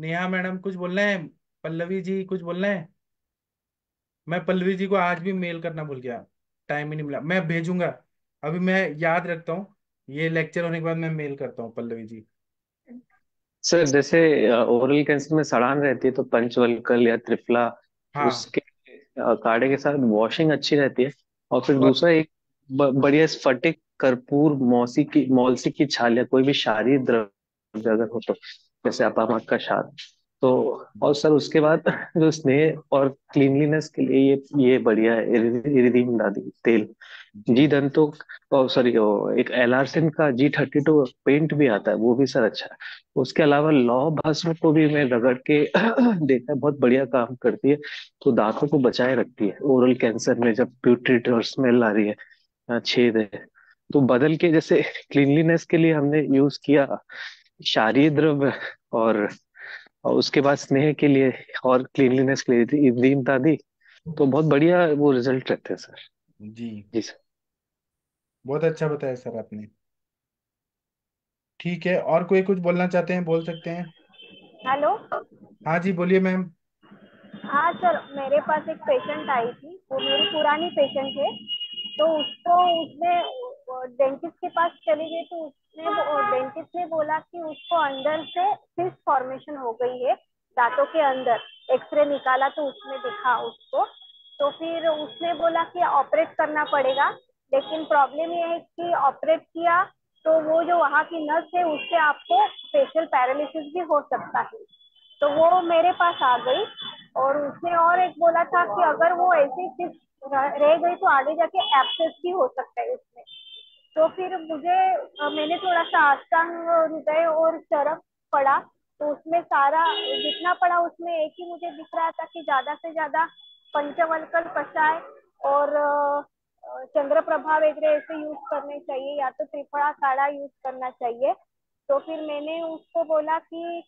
नेहा मैडम कुछ बोलना है पल्लवी जी कुछ बोलना है मैं पल्लवी जी को आज भी मेल करना भूल गया टाइम ही नहीं मिला मैं भेजूंगा अभी मैं याद रखता हूँ ये लेक्चर होने के बाद मैं मेल करता हूँ पल्लवी जी सर जैसे ओरल कैंसर में सड़ान रहती है तो पंचवल्कल या त्रिफला हाँ उसके काढ़े के साथ वॉशिंग अच्छी रहती है और फिर और दूसरा एक बढ़िया स्फटिक कर्पूर मौसी की मौलसी की छाल या कोई भी क्षारीय द्रव्य अगर हो तो जैसे अपामक का क्षार तो और सर उसके बाद (laughs) जो स्नेह और क्लीनलीनेस के लिए ये ये बढ़िया है इरिदीम दादी तेल जी धन तो सॉरी एक एलार्सिन का जी थर्टी टू पेंट भी आता है वो भी सर अच्छा है उसके अलावा लौ भाषण को भी मैं रगड़ के (clears throat) देखा बहुत बढ़िया काम करती है तो दांतों को बचाए रखती है ओरल कैंसर में जब प्यूट्रिट और स्मेल आ रही है छेद है तो बदल के जैसे क्लीनलीनेस (laughs) के लिए हमने यूज किया क्षारीय द्रव्य और और उसके बाद स्नेह के लिए और क्लीनलीनेस के लिए इद्रीम दादी तो बहुत बढ़िया वो रिजल्ट रहते हैं सर जी जी सर बहुत अच्छा बताया सर आपने ठीक है और कोई कुछ बोलना चाहते हैं बोल सकते हैं हेलो हाँ जी बोलिए मैम हाँ सर मेरे पास एक पेशेंट आई थी वो मेरी पुरानी पेशेंट है तो उसको उसने डेंटिस्ट के पास चली गई तो उस ने डेंटिस्ट ने बोला कि उसको अंदर से सिस्ट फॉर्मेशन हो गई है दांतों के अंदर एक्सरे निकाला तो उसमें दिखा उसको तो फिर उसने बोला कि ऑपरेट करना पड़ेगा लेकिन प्रॉब्लम यह है कि ऑपरेट किया तो वो जो वहाँ की नस है उससे आपको फेशियल पैरालिसिस भी हो सकता है तो वो मेरे पास आ गई और उसने और एक बोला था कि अगर वो ऐसी रह गई तो आगे जाके एब्सेस भी हो सकता है उसमें तो फिर मुझे मैंने थोड़ा सा आस्तांग हृदय और चरक पढ़ा तो उसमें सारा जितना पढ़ा उसमें एक ही मुझे दिख रहा था कि ज्यादा से ज्यादा पंचवलकर कषाय और चंद्र प्रभा वगैरह ऐसे यूज करने चाहिए या तो त्रिफड़ा काढ़ा यूज करना चाहिए तो फिर मैंने उसको बोला कि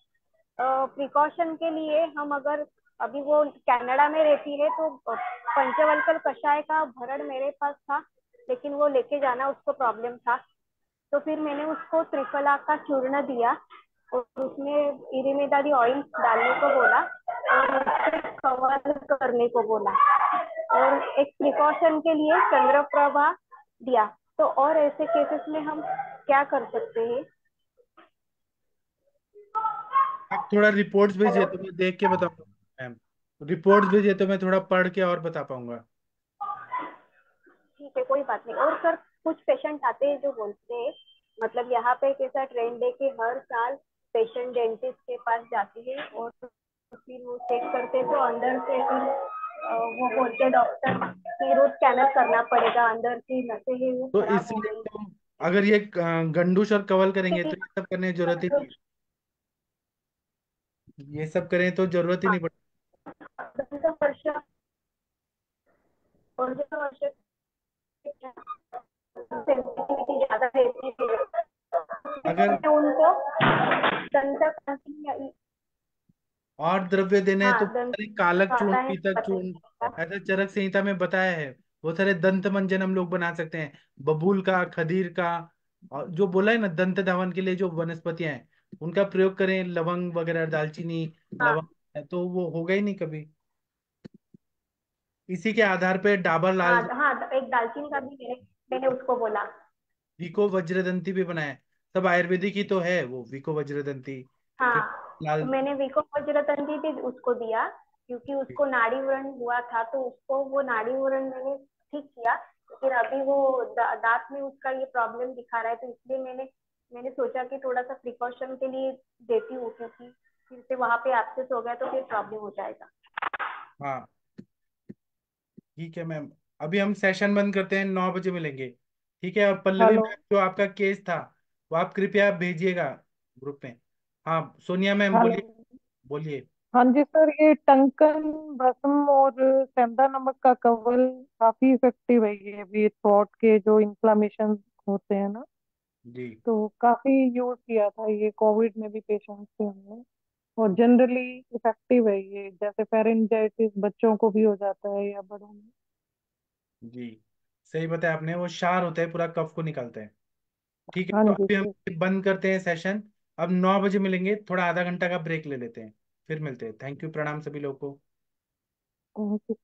प्रिकॉशन के लिए हम अगर अभी वो कनाडा में रहती है तो पंचवलकर कषाय का भरण मेरे पास था लेकिन वो लेके जाना उसको प्रॉब्लम था तो फिर मैंने उसको त्रिफला का चूर्ण दिया और उसमें इरेमेदारी ऑयल डालने को बोला और उससे कवर करने को बोला और एक प्रिकॉशन के लिए चंद्र प्रभा दिया तो और ऐसे केसेस में हम क्या कर सकते हैं आप थोड़ा रिपोर्ट्स भेजिए तो मैं देख के बताऊंगा मैम रिपोर्ट्स भेजिए तो मैं थोड़ा पढ़ के और बता पाऊंगा ठीक है कोई बात नहीं और सर कुछ पेशेंट आते हैं जो बोलते हैं मतलब यहाँ पे कैसा ट्रेंड है कि हर साल पेशेंट डेंटिस्ट के पास जाती है और फिर वो चेक करते हैं तो अंदर से फिर वो बोलते हैं डॉक्टर की रोज स्कैनर करना पड़ेगा अंदर से नशे है वो तो, तो अगर ये गंडूश और कवल करेंगे तो ये सब करने जरूरत ही नहीं ये सब करें तो जरूरत ही नहीं पड़ती और जो वर्षक अगर उनको और द्रव्य देने हैं तो हाँ, कालक हाँ, चूर्ण पीतक चूर्ण ऐसा चरक संहिता में बताया है वो सारे दंत मंजन हम लोग बना सकते हैं बबूल का खदीर का और जो बोला है ना दंत धावन के लिए जो वनस्पतियां हैं उनका प्रयोग करें लवंग वगैरह दालचीनी हाँ। लवंग तो वो होगा ही नहीं कभी इसी के आधार पे डाबर लाल हाँ, दालचीनी का भी मैंने मैंने उसको बोला विको वज्रदंती भी बनाया सब आयुर्वेदिक ही तो है वो विको वज्रदंती हाँ लाल तो मैंने विको वज्रदंती भी उसको दिया क्योंकि उसको नाड़ी व्रण हुआ था तो उसको वो नाड़ी व्रण मैंने ठीक किया तो फिर अभी वो दा, दांत में उसका ये प्रॉब्लम दिखा रहा है तो इसलिए मैंने मैंने सोचा कि थोड़ा सा प्रिकॉशन के लिए देती हूँ क्योंकि फिर से वहां पे एक्सेस हो गया तो फिर प्रॉब्लम हो जाएगा हाँ ठीक है मैम अभी हम सेशन बंद करते हैं नौ बजे मिलेंगे ठीक है और पल्लवी मैम जो आपका केस था वो आप कृपया भेजिएगा ग्रुप में हाँ सोनिया मैम हेलो बोलिए बोलिए हाँ जी सर ये टंकन भस्म और सेंधा नमक का कवल काफी इफेक्टिव है ये भी थ्रोट के जो इन्फ्लामेशन होते हैं ना जी तो काफी यूज किया था ये कोविड में भी पेशेंट्स थे हमने और जनरली इफेक्टिव है ये जैसे फेरेंजाइटिस बच्चों को भी हो जाता है या बड़ों में जी सही बताया आपने वो शार होता है पूरा कफ को निकालते हैं ठीक है हाँ तो अभी हम बंद करते हैं सेशन अब नौ बजे मिलेंगे थोड़ा आधा घंटा का ब्रेक ले लेते हैं फिर मिलते हैं थैंक यू प्रणाम सभी लोगों को